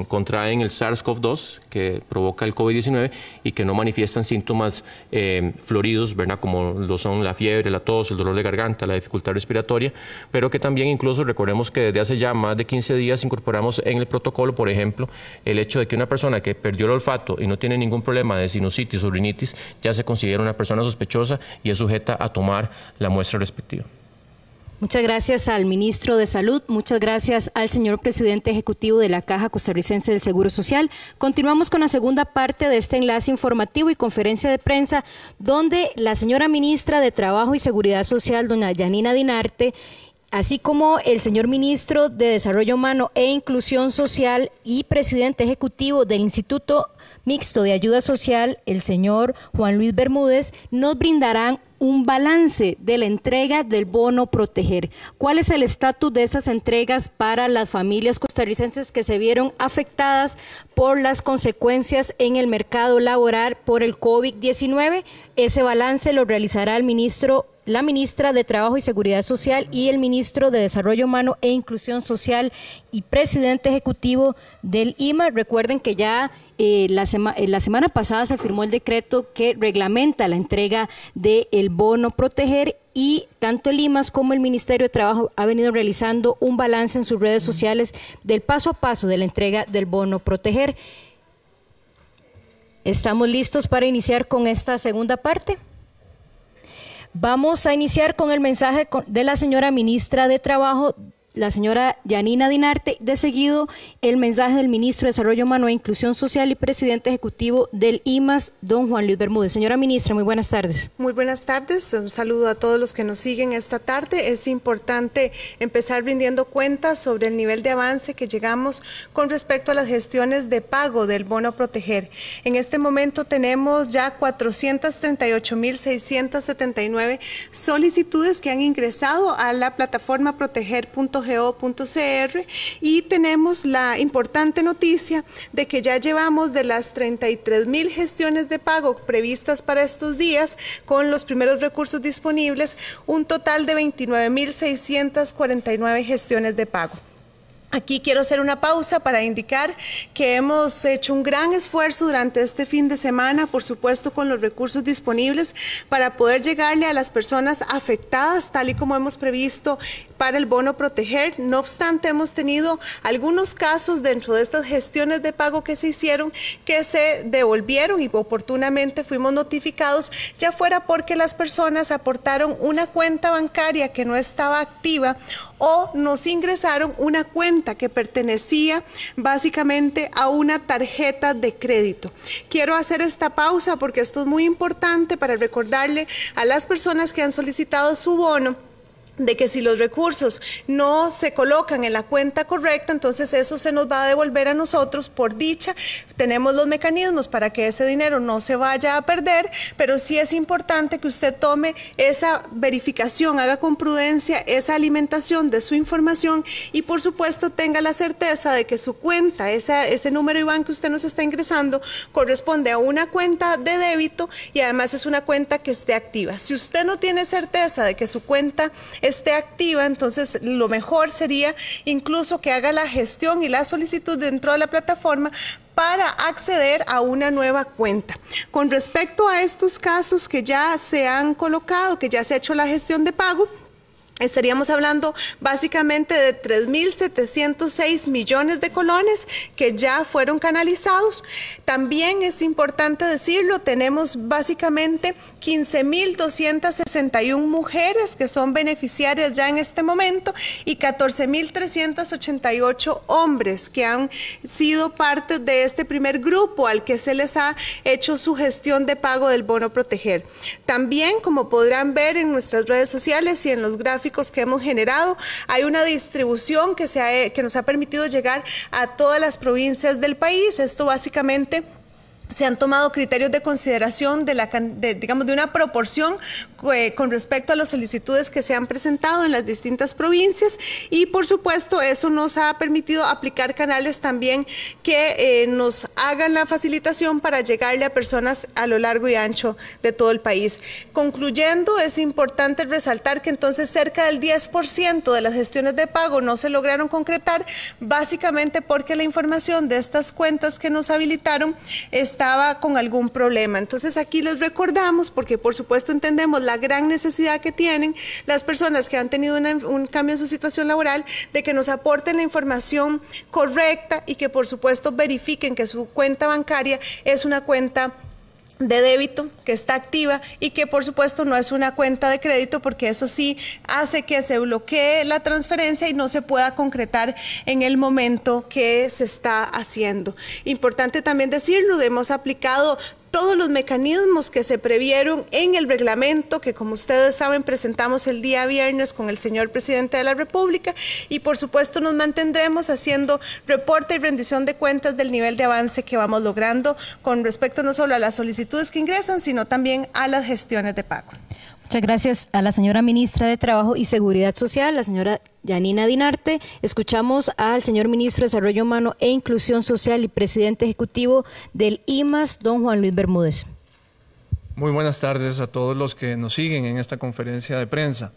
contraen el SARS cov 2 que provoca el COVID-19 y que no manifiestan síntomas eh, floridos, Como lo son la fiebre, la tos, el dolor de garganta, la dificultad respiratoria, pero que también incluso recordemos que desde hace ya más de 15 días incorporamos en el protocolo, por ejemplo, el hecho de que una persona que perdió el olfato y no tiene ningún problema de sinusitis o rinitis ya se considera una persona sospechosa y es sujeta a tomar la muestra respectiva. Muchas gracias al ministro de Salud, muchas gracias al señor presidente ejecutivo de la Caja Costarricense del Seguro Social. Continuamos con la segunda parte de este enlace informativo y conferencia de prensa, donde la señora ministra de Trabajo y Seguridad Social, doña Yanina Dinarte, así como el señor ministro de Desarrollo Humano e Inclusión Social y presidente ejecutivo del Instituto Mixto de Ayuda Social, el señor Juan Luis Bermúdez, nos brindarán un balance de la entrega del bono proteger. ¿Cuál es el estatus de esas entregas para las familias costarricenses que se vieron afectadas por las consecuencias en el mercado laboral por el COVID-19? Ese balance lo realizará el ministro la ministra de Trabajo y Seguridad Social y el ministro de Desarrollo Humano e Inclusión Social y presidente ejecutivo del IMA. Recuerden que ya eh, eh, la, semana pasada se firmó el decreto que reglamenta la entrega del bono proteger y tanto Limas como el Ministerio de Trabajo ha venido realizando un balance en sus redes sociales del paso a paso de la entrega del bono proteger. ¿Estamos listos para iniciar con esta segunda parte? Vamos a iniciar con el mensaje de la señora ministra de Trabajo, la señora Yanina Dinarte. De seguido, el mensaje del ministro de Desarrollo Humano e Inclusión Social y presidente ejecutivo del IMAS, don Juan Luis Bermúdez. Señora ministra, muy buenas tardes. Muy buenas tardes. Un saludo a todos los que nos siguen esta tarde. Es importante empezar rindiendo cuentas sobre el nivel de avance que llegamos con respecto a las gestiones de pago del bono proteger. En este momento tenemos ya 438.679 solicitudes que han ingresado a la plataforma Proteger.g y tenemos la importante noticia de que ya llevamos de las 33 mil gestiones de pago previstas para estos días, con los primeros recursos disponibles, un total de 29 mil gestiones de pago. Aquí quiero hacer una pausa para indicar que hemos hecho un gran esfuerzo durante este fin de semana, por supuesto con los recursos disponibles, para poder llegarle a las personas afectadas, tal y como hemos previsto para el bono proteger. No obstante, hemos tenido algunos casos dentro de estas gestiones de pago que se hicieron que se devolvieron y oportunamente fuimos notificados, ya fuera porque las personas aportaron una cuenta bancaria que no estaba activa o nos ingresaron una cuenta que pertenecía básicamente a una tarjeta de crédito. Quiero hacer esta pausa porque esto es muy importante para recordarle a las personas que han solicitado su bono de que si los recursos no se colocan en la cuenta correcta, entonces eso se nos va a devolver a nosotros por dicha. Tenemos los mecanismos para que ese dinero no se vaya a perder, pero sí es importante que usted tome esa verificación, haga con prudencia esa alimentación de su información y por supuesto tenga la certeza de que su cuenta, ese número banco que usted nos está ingresando, corresponde a una cuenta de débito y además es una cuenta que esté activa. Si usted no tiene certeza de que su cuenta esté activa, entonces lo mejor sería incluso que haga la gestión y la solicitud dentro de la plataforma para acceder a una nueva cuenta. Con respecto a estos casos que ya se han colocado, que ya se ha hecho la gestión de pago, Estaríamos hablando básicamente de 3.706 millones de colones que ya fueron canalizados. También es importante decirlo, tenemos básicamente 15.261 mujeres que son beneficiarias ya en este momento y 14.388 hombres que han sido parte de este primer grupo al que se les ha hecho su gestión de pago del bono proteger. También, como podrán ver en nuestras redes sociales y en los gráficos, que hemos generado. Hay una distribución que, se eh, que nos ha permitido llegar a todas las provincias del país. Esto básicamente se han tomado criterios de consideración de la digamos de una proporción eh, con respecto a las solicitudes que se han presentado en las distintas provincias y por supuesto eso nos ha permitido aplicar canales también que eh, nos hagan la facilitación para llegarle a personas a lo largo y ancho de todo el país. Concluyendo, es importante resaltar que entonces cerca del 10% de las gestiones de pago no se lograron concretar básicamente porque la información de estas cuentas que nos habilitaron es estaba con algún problema. Entonces aquí les recordamos, porque por supuesto entendemos la gran necesidad que tienen las personas que han tenido un cambio en su situación laboral, de que nos aporten la información correcta y que por supuesto verifiquen que su cuenta bancaria es una cuenta de débito que está activa y que por supuesto no es una cuenta de crédito porque eso sí hace que se bloquee la transferencia y no se pueda concretar en el momento que se está haciendo. Importante también decirlo, hemos aplicado todos los mecanismos que se previeron en el reglamento que, como ustedes saben, presentamos el día viernes con el señor presidente de la República y, por supuesto, nos mantendremos haciendo reporte y rendición de cuentas del nivel de avance que vamos logrando con respecto no solo a las solicitudes que ingresan, sino también a las gestiones de pago. Muchas gracias a la señora ministra de Trabajo y Seguridad Social, la señora Yanina Dinarte. Escuchamos al señor ministro de Desarrollo Humano e Inclusión Social y presidente ejecutivo del IMAS, don Juan Luis Bermúdez. Muy buenas tardes a todos los que nos siguen en esta conferencia de prensa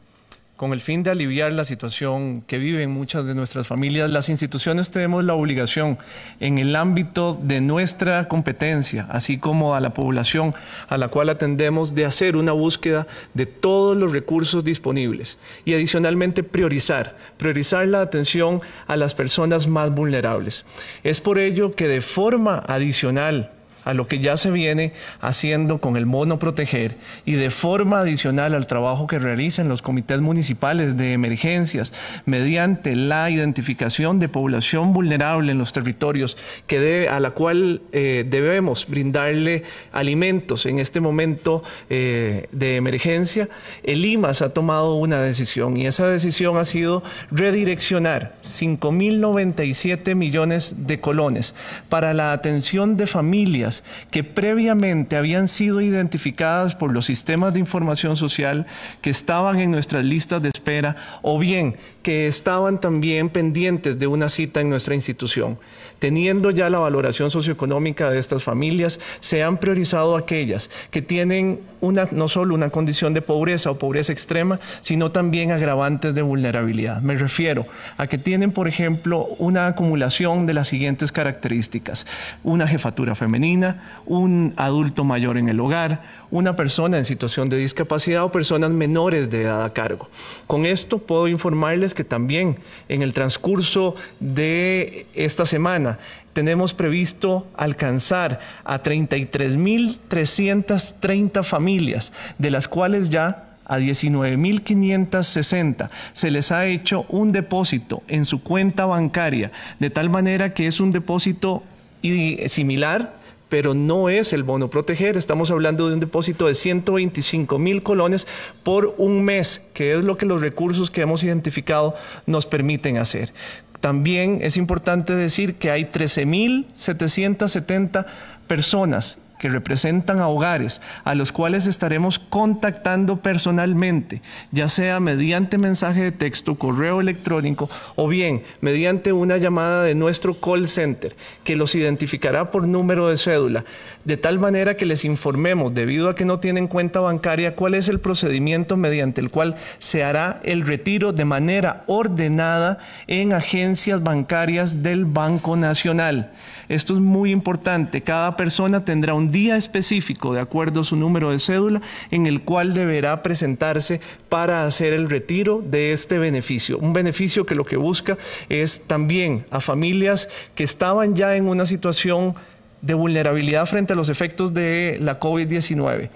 con el fin de aliviar la situación que viven muchas de nuestras familias, las instituciones tenemos la obligación en el ámbito de nuestra competencia, así como a la población a la cual atendemos, de hacer una búsqueda de todos los recursos disponibles y adicionalmente priorizar, priorizar la atención a las personas más vulnerables. Es por ello que de forma adicional a lo que ya se viene haciendo con el mono proteger y de forma adicional al trabajo que realizan los comités municipales de emergencias mediante la identificación de población vulnerable en los territorios que a la cual eh, debemos brindarle alimentos en este momento eh, de emergencia, el IMAS ha tomado una decisión y esa decisión ha sido redireccionar 5.097 millones de colones para la atención de familias que previamente habían sido identificadas por los sistemas de información social que estaban en nuestras listas de espera o bien que estaban también pendientes de una cita en nuestra institución teniendo ya la valoración socioeconómica de estas familias, se han priorizado aquellas que tienen una, no solo una condición de pobreza o pobreza extrema, sino también agravantes de vulnerabilidad. Me refiero a que tienen, por ejemplo, una acumulación de las siguientes características. Una jefatura femenina, un adulto mayor en el hogar, una persona en situación de discapacidad o personas menores de edad a cargo. Con esto puedo informarles que también en el transcurso de esta semana, tenemos previsto alcanzar a 33.330 familias, de las cuales ya a 19.560 se les ha hecho un depósito en su cuenta bancaria, de tal manera que es un depósito eh, similar pero no es el bono proteger. Estamos hablando de un depósito de 125 mil colones por un mes, que es lo que los recursos que hemos identificado nos permiten hacer. También es importante decir que hay 13.770 personas que representan a hogares a los cuales estaremos contactando personalmente, ya sea mediante mensaje de texto, correo electrónico o bien mediante una llamada de nuestro call center que los identificará por número de cédula de tal manera que les informemos, debido a que no tienen cuenta bancaria, cuál es el procedimiento mediante el cual se hará el retiro de manera ordenada en agencias bancarias del Banco Nacional. Esto es muy importante. Cada persona tendrá un día específico, de acuerdo a su número de cédula, en el cual deberá presentarse para hacer el retiro de este beneficio. Un beneficio que lo que busca es también a familias que estaban ya en una situación de vulnerabilidad frente a los efectos de la COVID-19,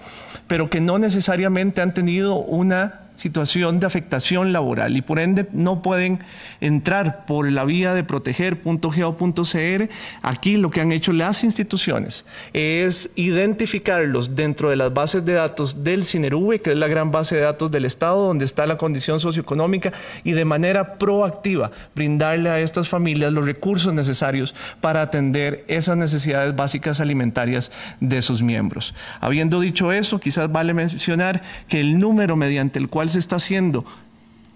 pero que no necesariamente han tenido una situación de afectación laboral y por ende no pueden entrar por la vía de proteger.go.cr Aquí lo que han hecho las instituciones es identificarlos dentro de las bases de datos del Cineruve que es la gran base de datos del Estado, donde está la condición socioeconómica, y de manera proactiva brindarle a estas familias los recursos necesarios para atender esas necesidades básicas alimentarias de sus miembros. Habiendo dicho eso, quizás vale mencionar que el número mediante el cual se está haciendo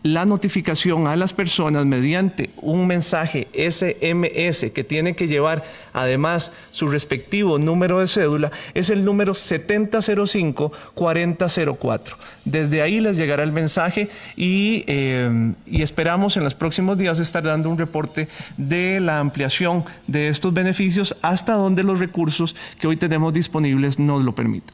la notificación a las personas mediante un mensaje SMS que tiene que llevar además su respectivo número de cédula es el número 7005-4004. Desde ahí les llegará el mensaje eh, y, esperamos en los próximos días estar dando un reporte de la ampliación de estos beneficios hasta donde los recursos que hoy tenemos disponibles nos lo permitan.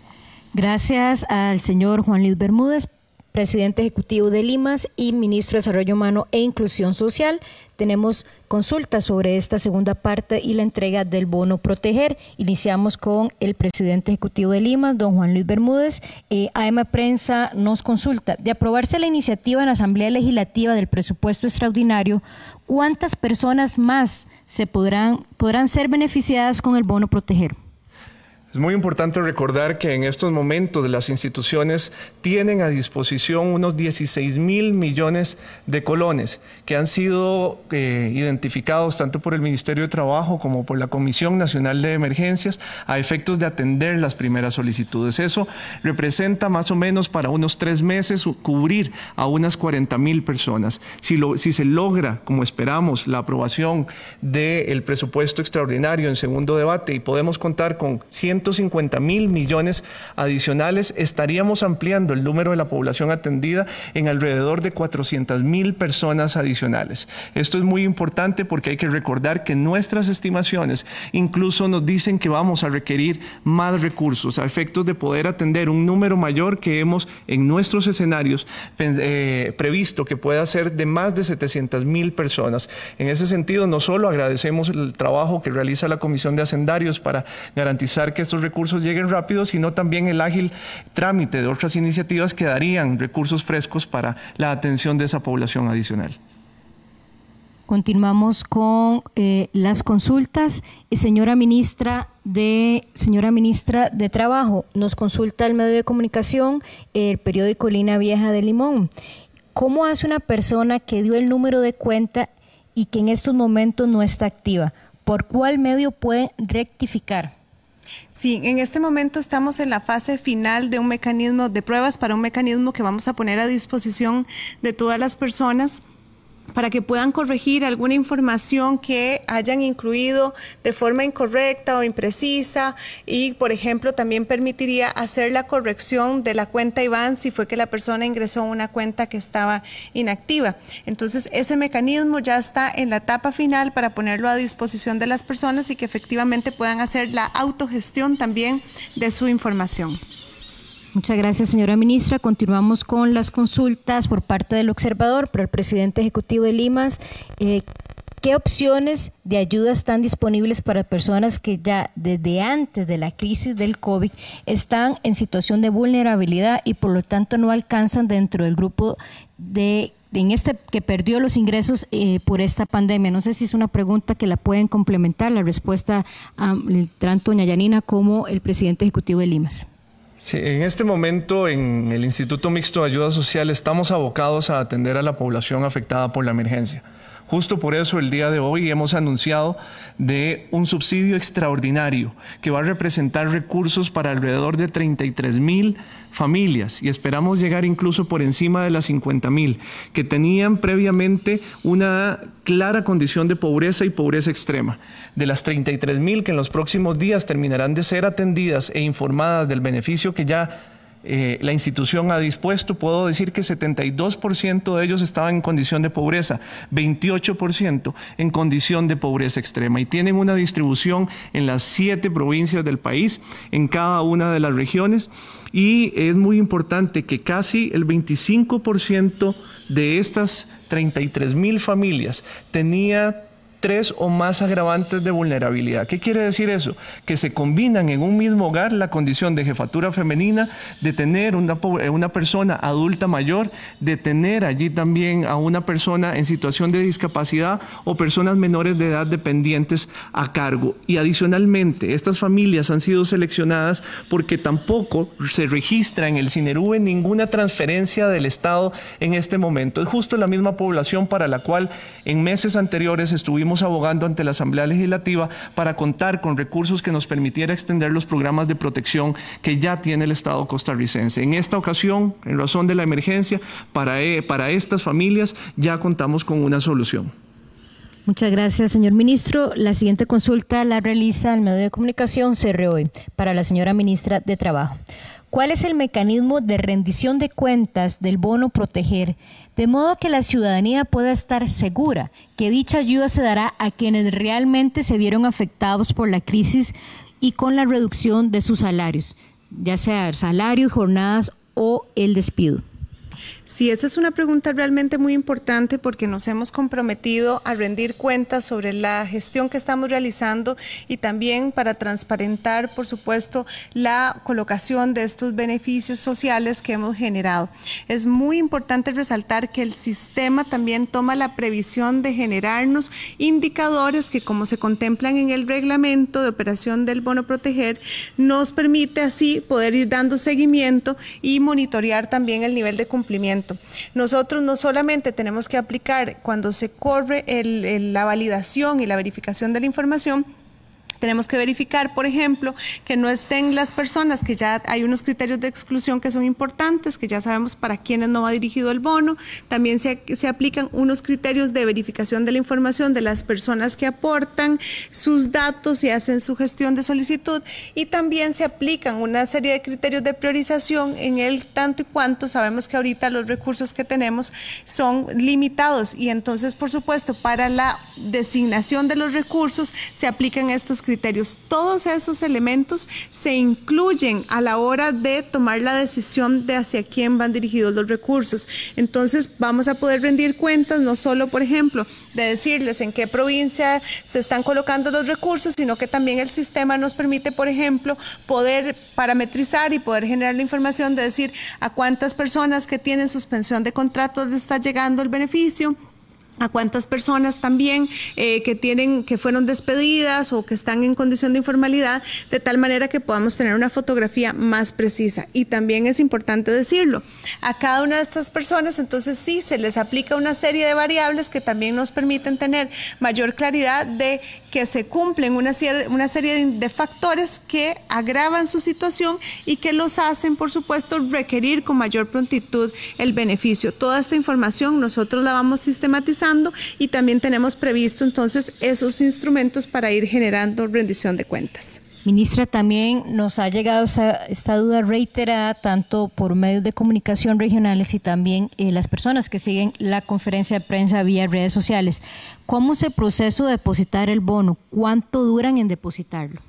Gracias al señor Juan Luis Bermúdez presidente ejecutivo de Limas y ministro de Desarrollo Humano e Inclusión Social. Tenemos consultas sobre esta segunda parte y la entrega del bono Proteger. Iniciamos con el presidente ejecutivo de Limas, don Juan Luis Bermúdez. Eh, A Prensa nos consulta, de aprobarse la iniciativa en la Asamblea Legislativa del Presupuesto Extraordinario, ¿cuántas personas más se podrán, podrán ser beneficiadas con el bono Proteger? Es muy importante recordar que en estos momentos las instituciones tienen a disposición unos 16 mil millones de colones que han sido eh, identificados tanto por el Ministerio de Trabajo como por la Comisión Nacional de Emergencias a efectos de atender las primeras solicitudes. Eso representa más o menos para unos tres meses cubrir a unas 40 mil personas. Si, si se logra, como esperamos, la aprobación del presupuesto extraordinario en segundo debate y podemos contar con 100 50 mil millones adicionales, estaríamos ampliando el número de la población atendida en alrededor de 400 mil personas adicionales. Esto es muy importante porque hay que recordar que nuestras estimaciones incluso nos dicen que vamos a requerir más recursos a efectos de poder atender un número mayor que hemos en nuestros escenarios eh, previsto que pueda ser de más de 700 mil personas. En ese sentido, no solo agradecemos el trabajo que realiza la Comisión de Hacendarios para garantizar que estos recursos lleguen rápido, sino también el ágil trámite de otras iniciativas que darían recursos frescos para la atención de esa población adicional. Continuamos con eh, las consultas. Eh, señora ministra de señora ministra de Trabajo, nos consulta el medio de comunicación, eh, el periódico Lina Vieja de Limón. ¿Cómo hace una persona que dio el número de cuenta y que en estos momentos no está activa? ¿Por cuál medio puede rectificar? Sí, en este momento estamos en la fase final de un mecanismo de pruebas para un mecanismo que vamos a poner a disposición de todas las personas para que puedan corregir alguna información que hayan incluido de forma incorrecta o imprecisa y, por ejemplo, también permitiría hacer la corrección de la cuenta Iván si fue que la persona ingresó a una cuenta que estaba inactiva. Entonces, ese mecanismo ya está en la etapa final para ponerlo a disposición de las personas y que efectivamente puedan hacer la autogestión también de su información. Muchas gracias, señora ministra. Continuamos con las consultas por parte del observador, por el presidente ejecutivo de Limas. Eh, ¿Qué opciones de ayuda están disponibles para personas que ya desde antes de la crisis del COVID están en situación de vulnerabilidad y por lo tanto no alcanzan dentro del grupo de, en este que perdió los ingresos eh, por esta pandemia? No sé si es una pregunta que la pueden complementar la respuesta a, tanto doña Yanina como el presidente ejecutivo de Limas. Sí, en este momento en el Instituto Mixto de Ayuda Social estamos abocados a atender a la población afectada por la emergencia. Justo por eso el día de hoy hemos anunciado de un subsidio extraordinario que va a representar recursos para alrededor de 33 mil familias y esperamos llegar incluso por encima de las mil que tenían previamente una clara condición de pobreza y pobreza extrema. De las mil que en los próximos días terminarán de ser atendidas e informadas del beneficio que ya eh, la institución ha dispuesto, puedo decir que 72% de ellos estaban en condición de pobreza, 28% en condición de pobreza extrema y tienen una distribución en las siete provincias del país, en cada una de las regiones y es muy importante que casi el 25% de estas 33 mil familias tenía o más agravantes de vulnerabilidad. ¿Qué quiere decir eso? Que se combinan en un mismo hogar la condición de jefatura femenina, de tener eh, una, persona adulta mayor, de tener allí también a una persona en situación de discapacidad o personas menores de edad dependientes a cargo. Y adicionalmente, estas familias han sido seleccionadas porque tampoco se registra en el CINERUVE ninguna transferencia del Estado en este momento. Es justo la misma población para la cual en meses anteriores estuvimos abogando ante la Asamblea Legislativa para contar con recursos que nos permitiera extender los programas de protección que ya tiene el Estado costarricense. En esta ocasión, en razón de la emergencia, para, eh, para estas familias ya contamos con una solución. Muchas gracias, señor ministro. La siguiente consulta la realiza el medio de comunicación CROE para la señora ministra de Trabajo. ¿Cuál es el mecanismo de rendición de cuentas del bono proteger? de modo que la ciudadanía pueda estar segura que dicha ayuda se dará a quienes realmente se vieron afectados por la crisis y con la reducción de sus salarios, ya sea salarios, jornadas o el despido. Sí, esa es una pregunta realmente muy importante porque nos hemos comprometido a rendir cuentas sobre la gestión que estamos realizando y también para transparentar, por supuesto, la colocación de estos beneficios sociales que hemos generado. Es muy importante resaltar que el sistema también toma la previsión de generarnos indicadores que, como se contemplan en el reglamento de operación del bono proteger, nos permite así poder ir dando seguimiento y monitorear también el nivel de cumplimiento nosotros no solamente tenemos que aplicar cuando se corre la validación y la verificación de la información, tenemos que verificar, por ejemplo, que no estén las personas que ya hay unos criterios de exclusión que son importantes, que ya sabemos para quiénes no va dirigido el bono. También se, se aplican unos criterios de verificación de la información de las personas que aportan sus datos y hacen su gestión de solicitud. Y también se aplican una serie de criterios de priorización en el tanto y cuanto sabemos que ahorita los recursos que tenemos son limitados y entonces, por supuesto, para la designación de los recursos se aplican estos criterios. Todos esos elementos se incluyen a la hora de tomar la decisión de hacia quién van dirigidos los recursos. Entonces vamos a poder rendir cuentas no solo, por ejemplo, de decirles en qué provincia se están colocando los recursos, sino que también el sistema nos permite, por ejemplo, poder parametrizar y poder generar la información de decir a cuántas personas que tienen suspensión de contratos les está llegando el beneficio, a cuántas personas también eh, que tienen que fueron despedidas o que están en condición de informalidad de tal manera que podamos tener una fotografía más precisa y también es importante decirlo a cada una de estas personas entonces sí se les aplica una serie de variables que también nos permiten tener mayor claridad de que se cumplen una, una serie de factores que agravan su situación y que los hacen, por supuesto, requerir con mayor prontitud el beneficio. Toda esta información nosotros la vamos sistematizando y también tenemos previsto entonces esos instrumentos para ir generando rendición de cuentas. Ministra, también nos ha llegado esta, duda reiterada tanto por medios de comunicación regionales y también eh, las personas que siguen la conferencia de prensa vía redes sociales. ¿Cómo es el proceso de depositar el bono? ¿Cuánto duran en depositarlo?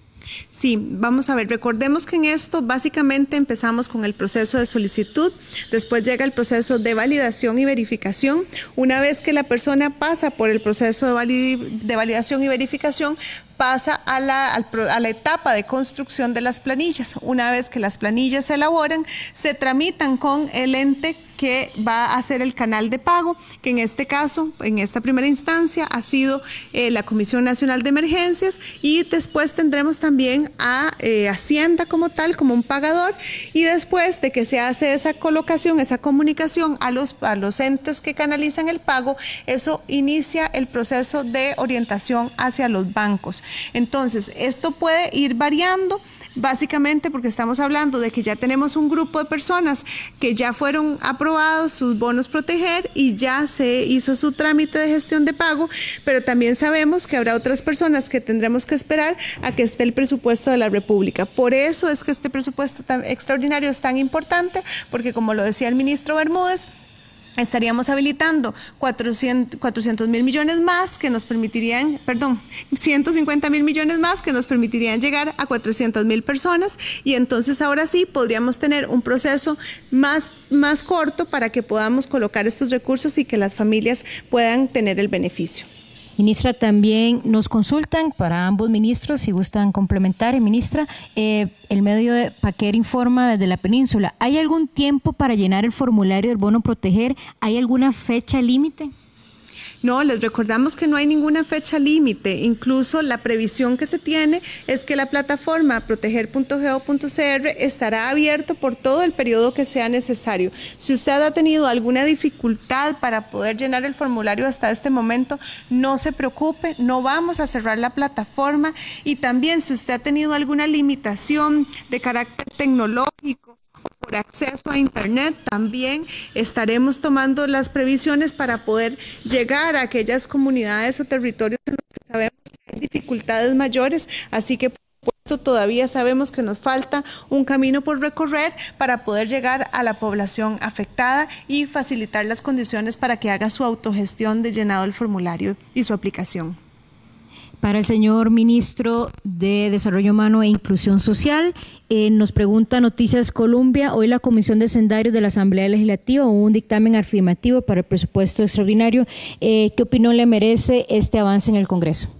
Sí, vamos a ver, recordemos que en esto básicamente empezamos con el proceso de solicitud, después llega el proceso de validación y verificación. Una vez que la persona pasa por el proceso de validación y verificación, pasa a la, etapa de construcción de las planillas. Una vez que las planillas se elaboran, se tramitan con el ente que va a hacer el canal de pago, que en este caso, en esta primera instancia, ha sido eh, la Comisión Nacional de Emergencias y después tendremos también a eh, Hacienda como tal, como un pagador y después de que se hace esa colocación, esa comunicación a los entes que canalizan el pago, eso inicia el proceso de orientación hacia los bancos. Entonces, esto puede ir variando básicamente porque estamos hablando de que ya tenemos un grupo de personas que ya fueron aprobados sus bonos proteger y ya se hizo su trámite de gestión de pago, pero también sabemos que habrá otras personas que tendremos que esperar a que esté el presupuesto de la República. Por eso es que este presupuesto tan extraordinario es tan importante, porque como lo decía el ministro Bermúdez, estaríamos habilitando 400, 400 mil millones más que nos permitirían, perdón, 150 mil millones más que nos permitirían llegar a 400 mil personas y entonces ahora sí podríamos tener un proceso más, más corto para que podamos colocar estos recursos y que las familias puedan tener el beneficio. Ministra, también nos consultan para ambos ministros, si gustan complementar, ministra, eh, el medio de Paquer informa desde la península, ¿hay algún tiempo para llenar el formulario del bono proteger? ¿Hay alguna fecha límite? No, les recordamos que no hay ninguna fecha límite, incluso la previsión que se tiene es que la plataforma proteger.go.cr estará abierto por todo el periodo que sea necesario. Si usted ha tenido alguna dificultad para poder llenar el formulario hasta este momento, no se preocupe, no vamos a cerrar la plataforma y también si usted ha tenido alguna limitación de carácter tecnológico, por acceso a Internet. También estaremos tomando las previsiones para poder llegar a aquellas comunidades o territorios en los que sabemos que hay dificultades mayores. Así que por supuesto todavía sabemos que nos falta un camino por recorrer para poder llegar a la población afectada y facilitar las condiciones para que haga su autogestión de llenado del formulario y su aplicación para el señor ministro de Desarrollo Humano e Inclusión Social. Eh, nos pregunta Noticias Colombia, hoy la Comisión de Sendarios de la Asamblea Legislativa hubo un dictamen afirmativo para el presupuesto extraordinario. Eh, ¿Qué opinión le merece este avance en el Congreso?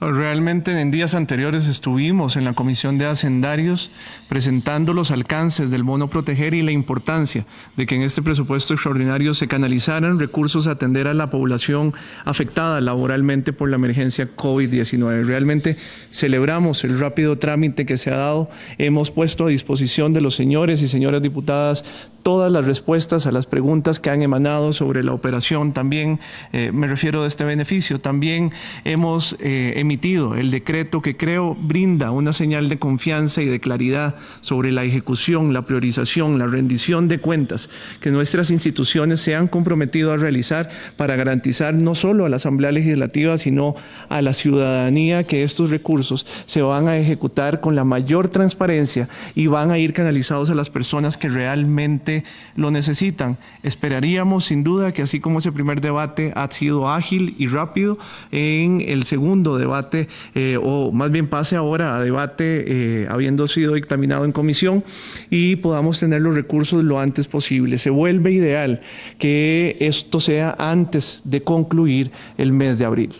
Realmente en días anteriores estuvimos en la Comisión de Hacendarios presentando los alcances del bono proteger y la importancia de que en este presupuesto extraordinario se canalizaran recursos a atender a la población afectada laboralmente por la emergencia COVID-19. Realmente celebramos el rápido trámite que se ha dado. Hemos puesto a disposición de los señores y señoras diputadas todas las respuestas a las preguntas que han emanado sobre la operación. También eh, me refiero de este beneficio. También hemos... Eh, emitido el decreto que creo brinda una señal de confianza y de claridad sobre la ejecución, la priorización, la rendición de cuentas que nuestras instituciones se han comprometido a realizar para garantizar no solo a la Asamblea Legislativa, sino a la ciudadanía que estos recursos se van a ejecutar con la mayor transparencia y van a ir canalizados a las personas que realmente lo necesitan. Esperaríamos sin duda que así como ese primer debate ha sido ágil y rápido, en el segundo debate debate, eh, o más bien pase ahora a debate eh, habiendo sido dictaminado en comisión y podamos tener los recursos lo antes posible. Se vuelve ideal que esto sea antes de concluir el mes de abril.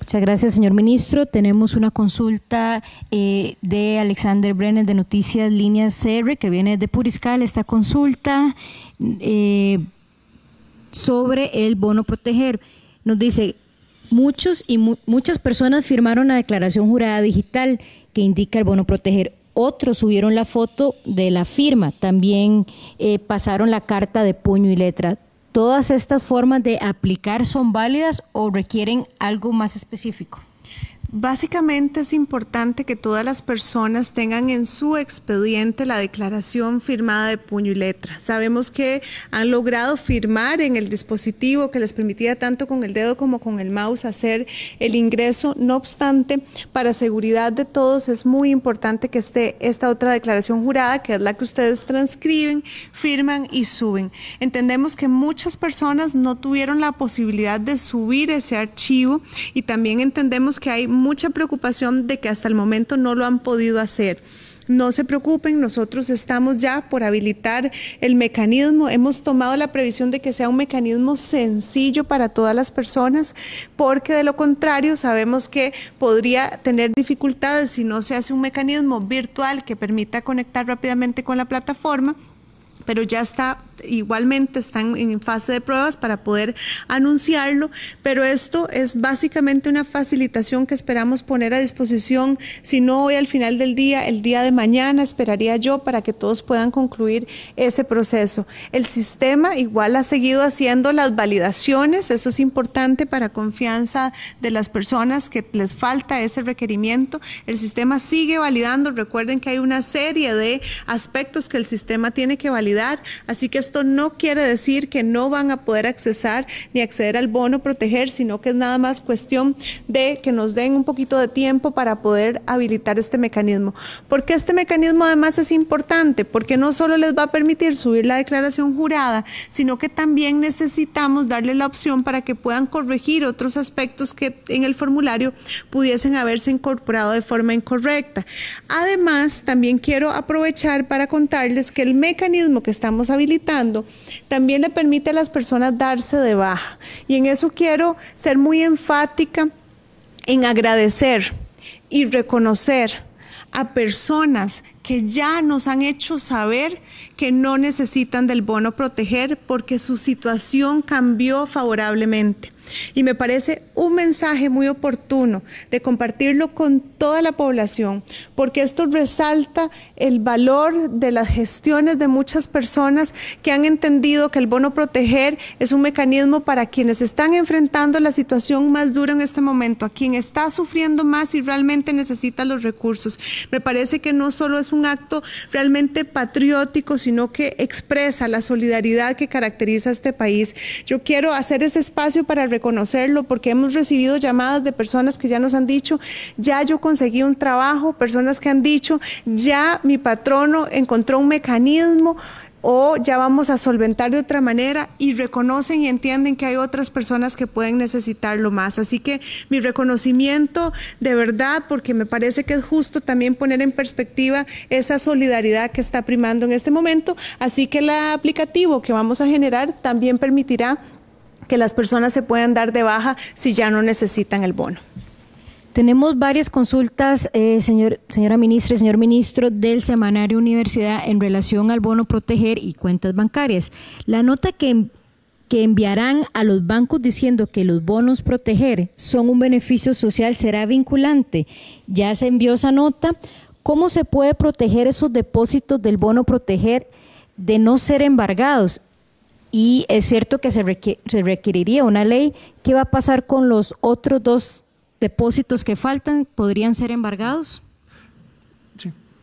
Muchas gracias, señor ministro. Tenemos una consulta eh, de Alexander Brenner de Noticias Líneas CR, que viene de Puriscal. Esta consulta sobre el bono proteger. Nos dice, Muchos y muchas personas firmaron la declaración jurada digital que indica el bono proteger. Otros subieron la foto de la firma, también eh, pasaron la carta de puño y letra. ¿Todas estas formas de aplicar son válidas o requieren algo más específico? Básicamente es importante que todas las personas tengan en su expediente la declaración firmada de puño y letra. Sabemos que han logrado firmar en el dispositivo que les permitía tanto con el dedo como con el mouse hacer el ingreso. No obstante, para seguridad de todos es muy importante que esté esta otra declaración jurada, que es la que ustedes transcriben, firman y suben. Entendemos que muchas personas no tuvieron la posibilidad de subir ese archivo y también entendemos que hay mucha preocupación de que hasta el momento no lo han podido hacer. No se preocupen, nosotros estamos ya por habilitar el mecanismo. Hemos tomado la previsión de que sea un mecanismo sencillo para todas las personas, porque de lo contrario sabemos que podría tener dificultades si no se hace un mecanismo virtual que permita conectar rápidamente con la plataforma, pero ya está igualmente están en fase de pruebas para poder anunciarlo, pero esto es básicamente una facilitación que esperamos poner a disposición, si no hoy al final del día, el día de mañana esperaría yo para que todos puedan concluir ese proceso. El sistema igual ha seguido haciendo las validaciones, eso es importante para confianza de las personas que les falta ese requerimiento. El sistema sigue validando, recuerden que hay una serie de aspectos que el sistema tiene que validar, así que esto no quiere decir que no van a poder accesar ni acceder al bono proteger, sino que es nada más cuestión de que nos den un poquito de tiempo para poder habilitar este mecanismo. Porque este mecanismo además es importante? Porque no solo les va a permitir subir la declaración jurada, sino que también necesitamos darle la opción para que puedan corregir otros aspectos que en el formulario pudiesen haberse incorporado de forma incorrecta. Además, también quiero aprovechar para contarles que el mecanismo que estamos habilitando también le permite a las personas darse de baja. Y en eso quiero ser muy enfática en agradecer y reconocer a personas que ya nos han hecho saber que no necesitan del bono proteger porque su situación cambió favorablemente. Y me parece un mensaje muy oportuno de compartirlo con toda la población, porque esto resalta el valor de las gestiones de muchas personas que han entendido que el bono proteger es un mecanismo para quienes están enfrentando la situación más dura en este momento, a quien está sufriendo más y realmente necesita los recursos. Me parece que no solo es un acto realmente patriótico, sino que expresa la solidaridad que caracteriza a este país. Yo quiero hacer ese espacio para reconocerlo porque hemos recibido llamadas de personas que ya nos han dicho, ya yo conseguí un trabajo, personas que han dicho, ya mi patrono encontró un mecanismo o ya vamos a solventar de otra manera y reconocen y entienden que hay otras personas que pueden necesitarlo más. Así que mi reconocimiento de verdad, porque me parece que es justo también poner en perspectiva esa solidaridad que está primando en este momento, así que el aplicativo que vamos a generar también permitirá que las personas se puedan dar de baja si ya no necesitan el bono. Tenemos varias consultas, eh, señor, señora ministra y señor ministro, del Semanario Universidad en relación al bono proteger y cuentas bancarias. La nota que, que enviarán a los bancos diciendo que los bonos proteger son un beneficio social será vinculante. Ya se envió esa nota. ¿Cómo se puede proteger esos depósitos del bono proteger de no ser embargados? y es cierto que se, se requeriría una ley. ¿Qué va a pasar con los otros dos depósitos que faltan? ¿Podrían ser embargados?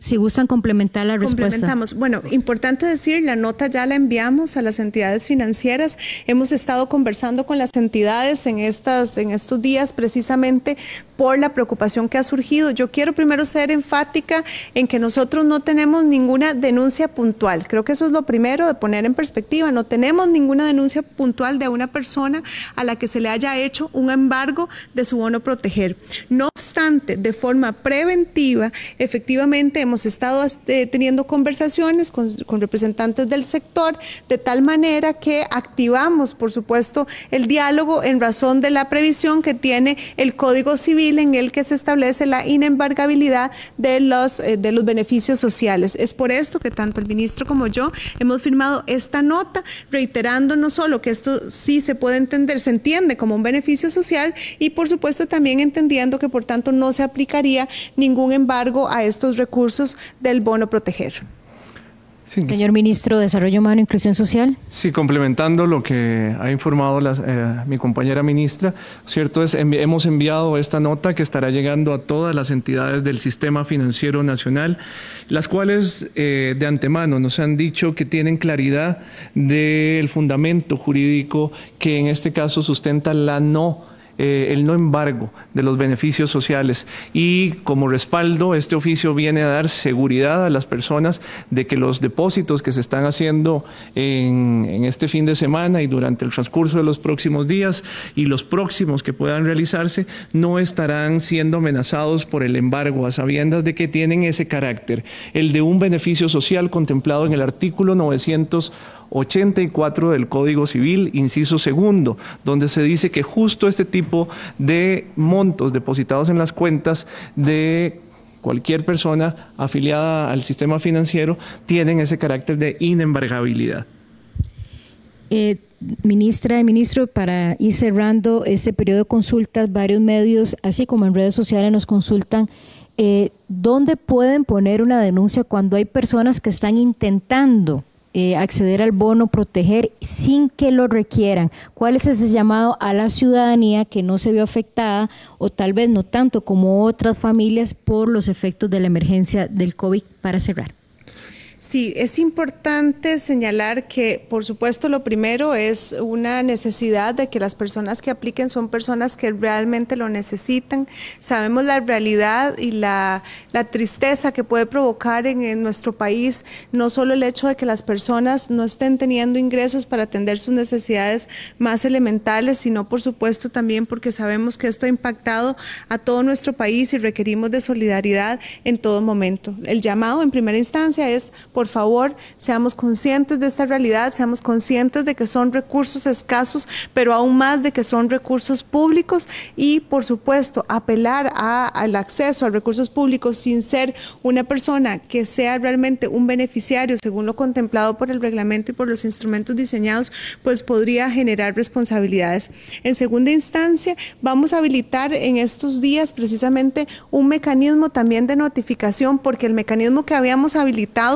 Si gustan complementar la respuesta. Complementamos. Bueno, importante decir, la nota ya la enviamos a las entidades financieras. Hemos estado conversando con las entidades en estas en estos días precisamente por la preocupación que ha surgido. Yo quiero primero ser enfática en que nosotros no tenemos ninguna denuncia puntual. Creo que eso es lo primero de poner en perspectiva. No tenemos ninguna denuncia puntual de una persona a la que se le haya hecho un embargo de su bono proteger. No obstante, de forma preventiva, efectivamente hemos estado eh, teniendo conversaciones con representantes del sector de tal manera que activamos, por supuesto, el diálogo en razón de la previsión que tiene el Código Civil en el que se establece la inembargabilidad de los, eh, de los beneficios sociales. Es por esto que tanto el ministro como yo hemos firmado esta nota, reiterando no solo que esto sí se puede entender, se entiende como un beneficio social y por supuesto también entendiendo que por tanto no se aplicaría ningún embargo a estos recursos del bono proteger. Señor ministro de Desarrollo Humano e Inclusión Social. Sí, complementando lo que ha informado eh, mi compañera ministra, cierto es, hemos enviado esta nota que estará llegando a todas las entidades del sistema financiero nacional, las cuales eh, de antemano nos han dicho que tienen claridad del fundamento jurídico que en este caso sustenta la no eh, el no embargo de los beneficios sociales. Y como respaldo, este oficio viene a dar seguridad a las personas de que los depósitos que se están haciendo en, este fin de semana y durante el transcurso de los próximos días y los próximos que puedan realizarse no estarán siendo amenazados por el embargo, a sabiendas de que tienen ese carácter, el de un beneficio social contemplado en el artículo 900 84 del Código Civil, inciso segundo, donde se dice que justo este tipo de montos depositados en las cuentas de cualquier persona afiliada al sistema financiero tienen ese carácter de inembargabilidad. Eh, ministra y ministro, para ir cerrando este periodo de consultas, varios medios, así como en redes sociales, nos consultan eh, dónde pueden poner una denuncia cuando hay personas que están intentando eh, acceder al bono, proteger sin que lo requieran. ¿Cuál es ese llamado a la ciudadanía que no se vio afectada o tal vez no tanto como otras familias por los efectos de la emergencia del COVID para cerrar? Sí, es importante señalar que, por supuesto, lo primero es una necesidad de que las personas que apliquen son personas que realmente lo necesitan. Sabemos la realidad y la, tristeza que puede provocar en, nuestro país, no solo el hecho de que las personas no estén teniendo ingresos para atender sus necesidades más elementales, sino, por supuesto, también porque sabemos que esto ha impactado a todo nuestro país y requerimos de solidaridad en todo momento. El llamado, en primera instancia, es por favor, seamos conscientes de esta realidad, seamos conscientes de que son recursos escasos, pero aún más de que son recursos públicos y, por supuesto, apelar al acceso a recursos públicos sin ser una persona que sea realmente un beneficiario, según lo contemplado por el reglamento y por los instrumentos diseñados, pues podría generar responsabilidades. En segunda instancia, vamos a habilitar en estos días precisamente un mecanismo también de notificación, porque el mecanismo que habíamos habilitado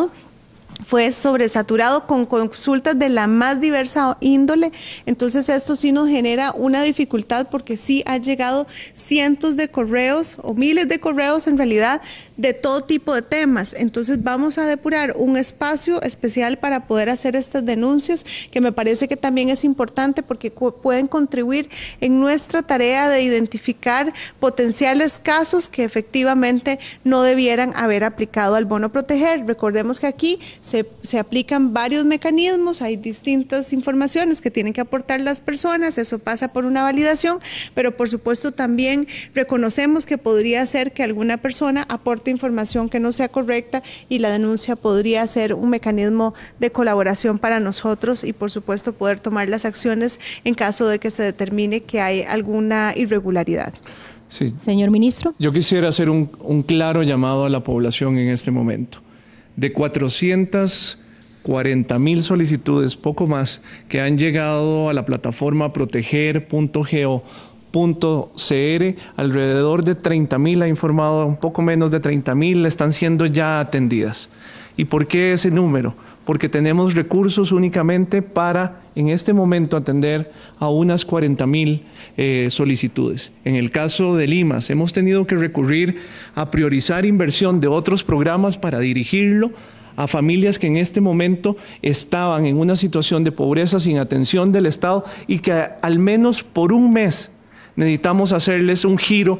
fue sobresaturado con consultas de la más diversa índole. Entonces esto sí nos genera una dificultad porque sí ha llegado cientos de correos o miles de correos en realidad de todo tipo de temas. Entonces vamos a depurar un espacio especial para poder hacer estas denuncias que me parece que también es importante porque pueden contribuir en nuestra tarea de identificar potenciales casos que efectivamente no debieran haber aplicado al bono proteger. Recordemos que aquí se, aplican varios mecanismos, hay distintas informaciones que tienen que aportar las personas, eso pasa por una validación, pero por supuesto también reconocemos que podría ser que alguna persona aporte información que no sea correcta y la denuncia podría ser un mecanismo de colaboración para nosotros y por supuesto poder tomar las acciones en caso de que se determine que hay alguna irregularidad. Sí. Señor ministro. Yo quisiera hacer un claro llamado a la población en este momento de 440 mil solicitudes, poco más, que han llegado a la plataforma proteger.go.cr, alrededor de mil ha informado, un poco menos de mil están siendo ya atendidas. ¿Y por qué ese número? porque tenemos recursos únicamente para en este momento atender a unas 40 mil eh, solicitudes. En el caso de Limas, hemos tenido que recurrir a priorizar inversión de otros programas para dirigirlo a familias que en este momento estaban en una situación de pobreza sin atención del Estado y que al menos por un mes necesitamos hacerles un giro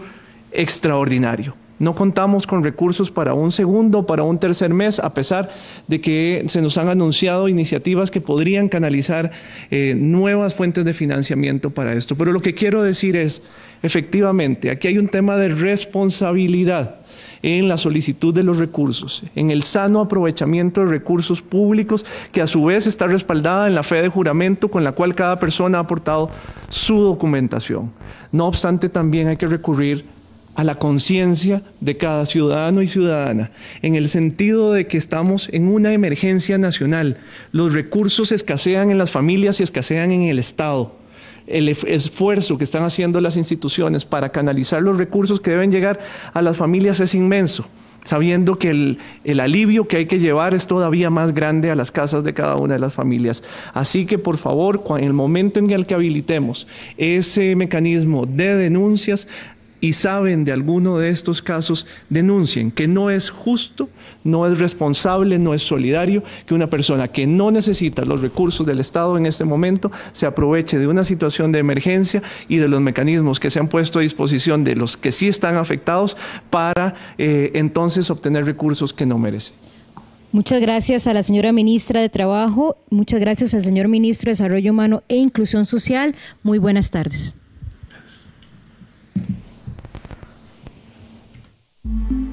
extraordinario. No contamos con recursos para un segundo, para un tercer mes, a pesar de que se nos han anunciado iniciativas que podrían canalizar eh, nuevas fuentes de financiamiento para esto. Pero lo que quiero decir es, efectivamente, aquí hay un tema de responsabilidad en la solicitud de los recursos, en el sano aprovechamiento de recursos públicos, que a su vez está respaldada en la fe de juramento con la cual cada persona ha aportado su documentación. No obstante, también hay que recurrir a la conciencia de cada ciudadano y ciudadana, en el sentido de que estamos en una emergencia nacional. Los recursos escasean en las familias y escasean en el Estado. El esfuerzo que están haciendo las instituciones para canalizar los recursos que deben llegar a las familias es inmenso, sabiendo que el, alivio que hay que llevar es todavía más grande a las casas de cada una de las familias. Así que, por favor, en el momento en el que habilitemos ese mecanismo de denuncias, y saben de alguno de estos casos, denuncien que no es justo, no es responsable, no es solidario que una persona que no necesita los recursos del Estado en este momento se aproveche de una situación de emergencia y de los mecanismos que se han puesto a disposición de los que sí están afectados para eh, entonces obtener recursos que no merecen. Muchas gracias a la señora ministra de Trabajo, muchas gracias al señor ministro de Desarrollo Humano e Inclusión Social. Muy buenas tardes. Mm-hmm.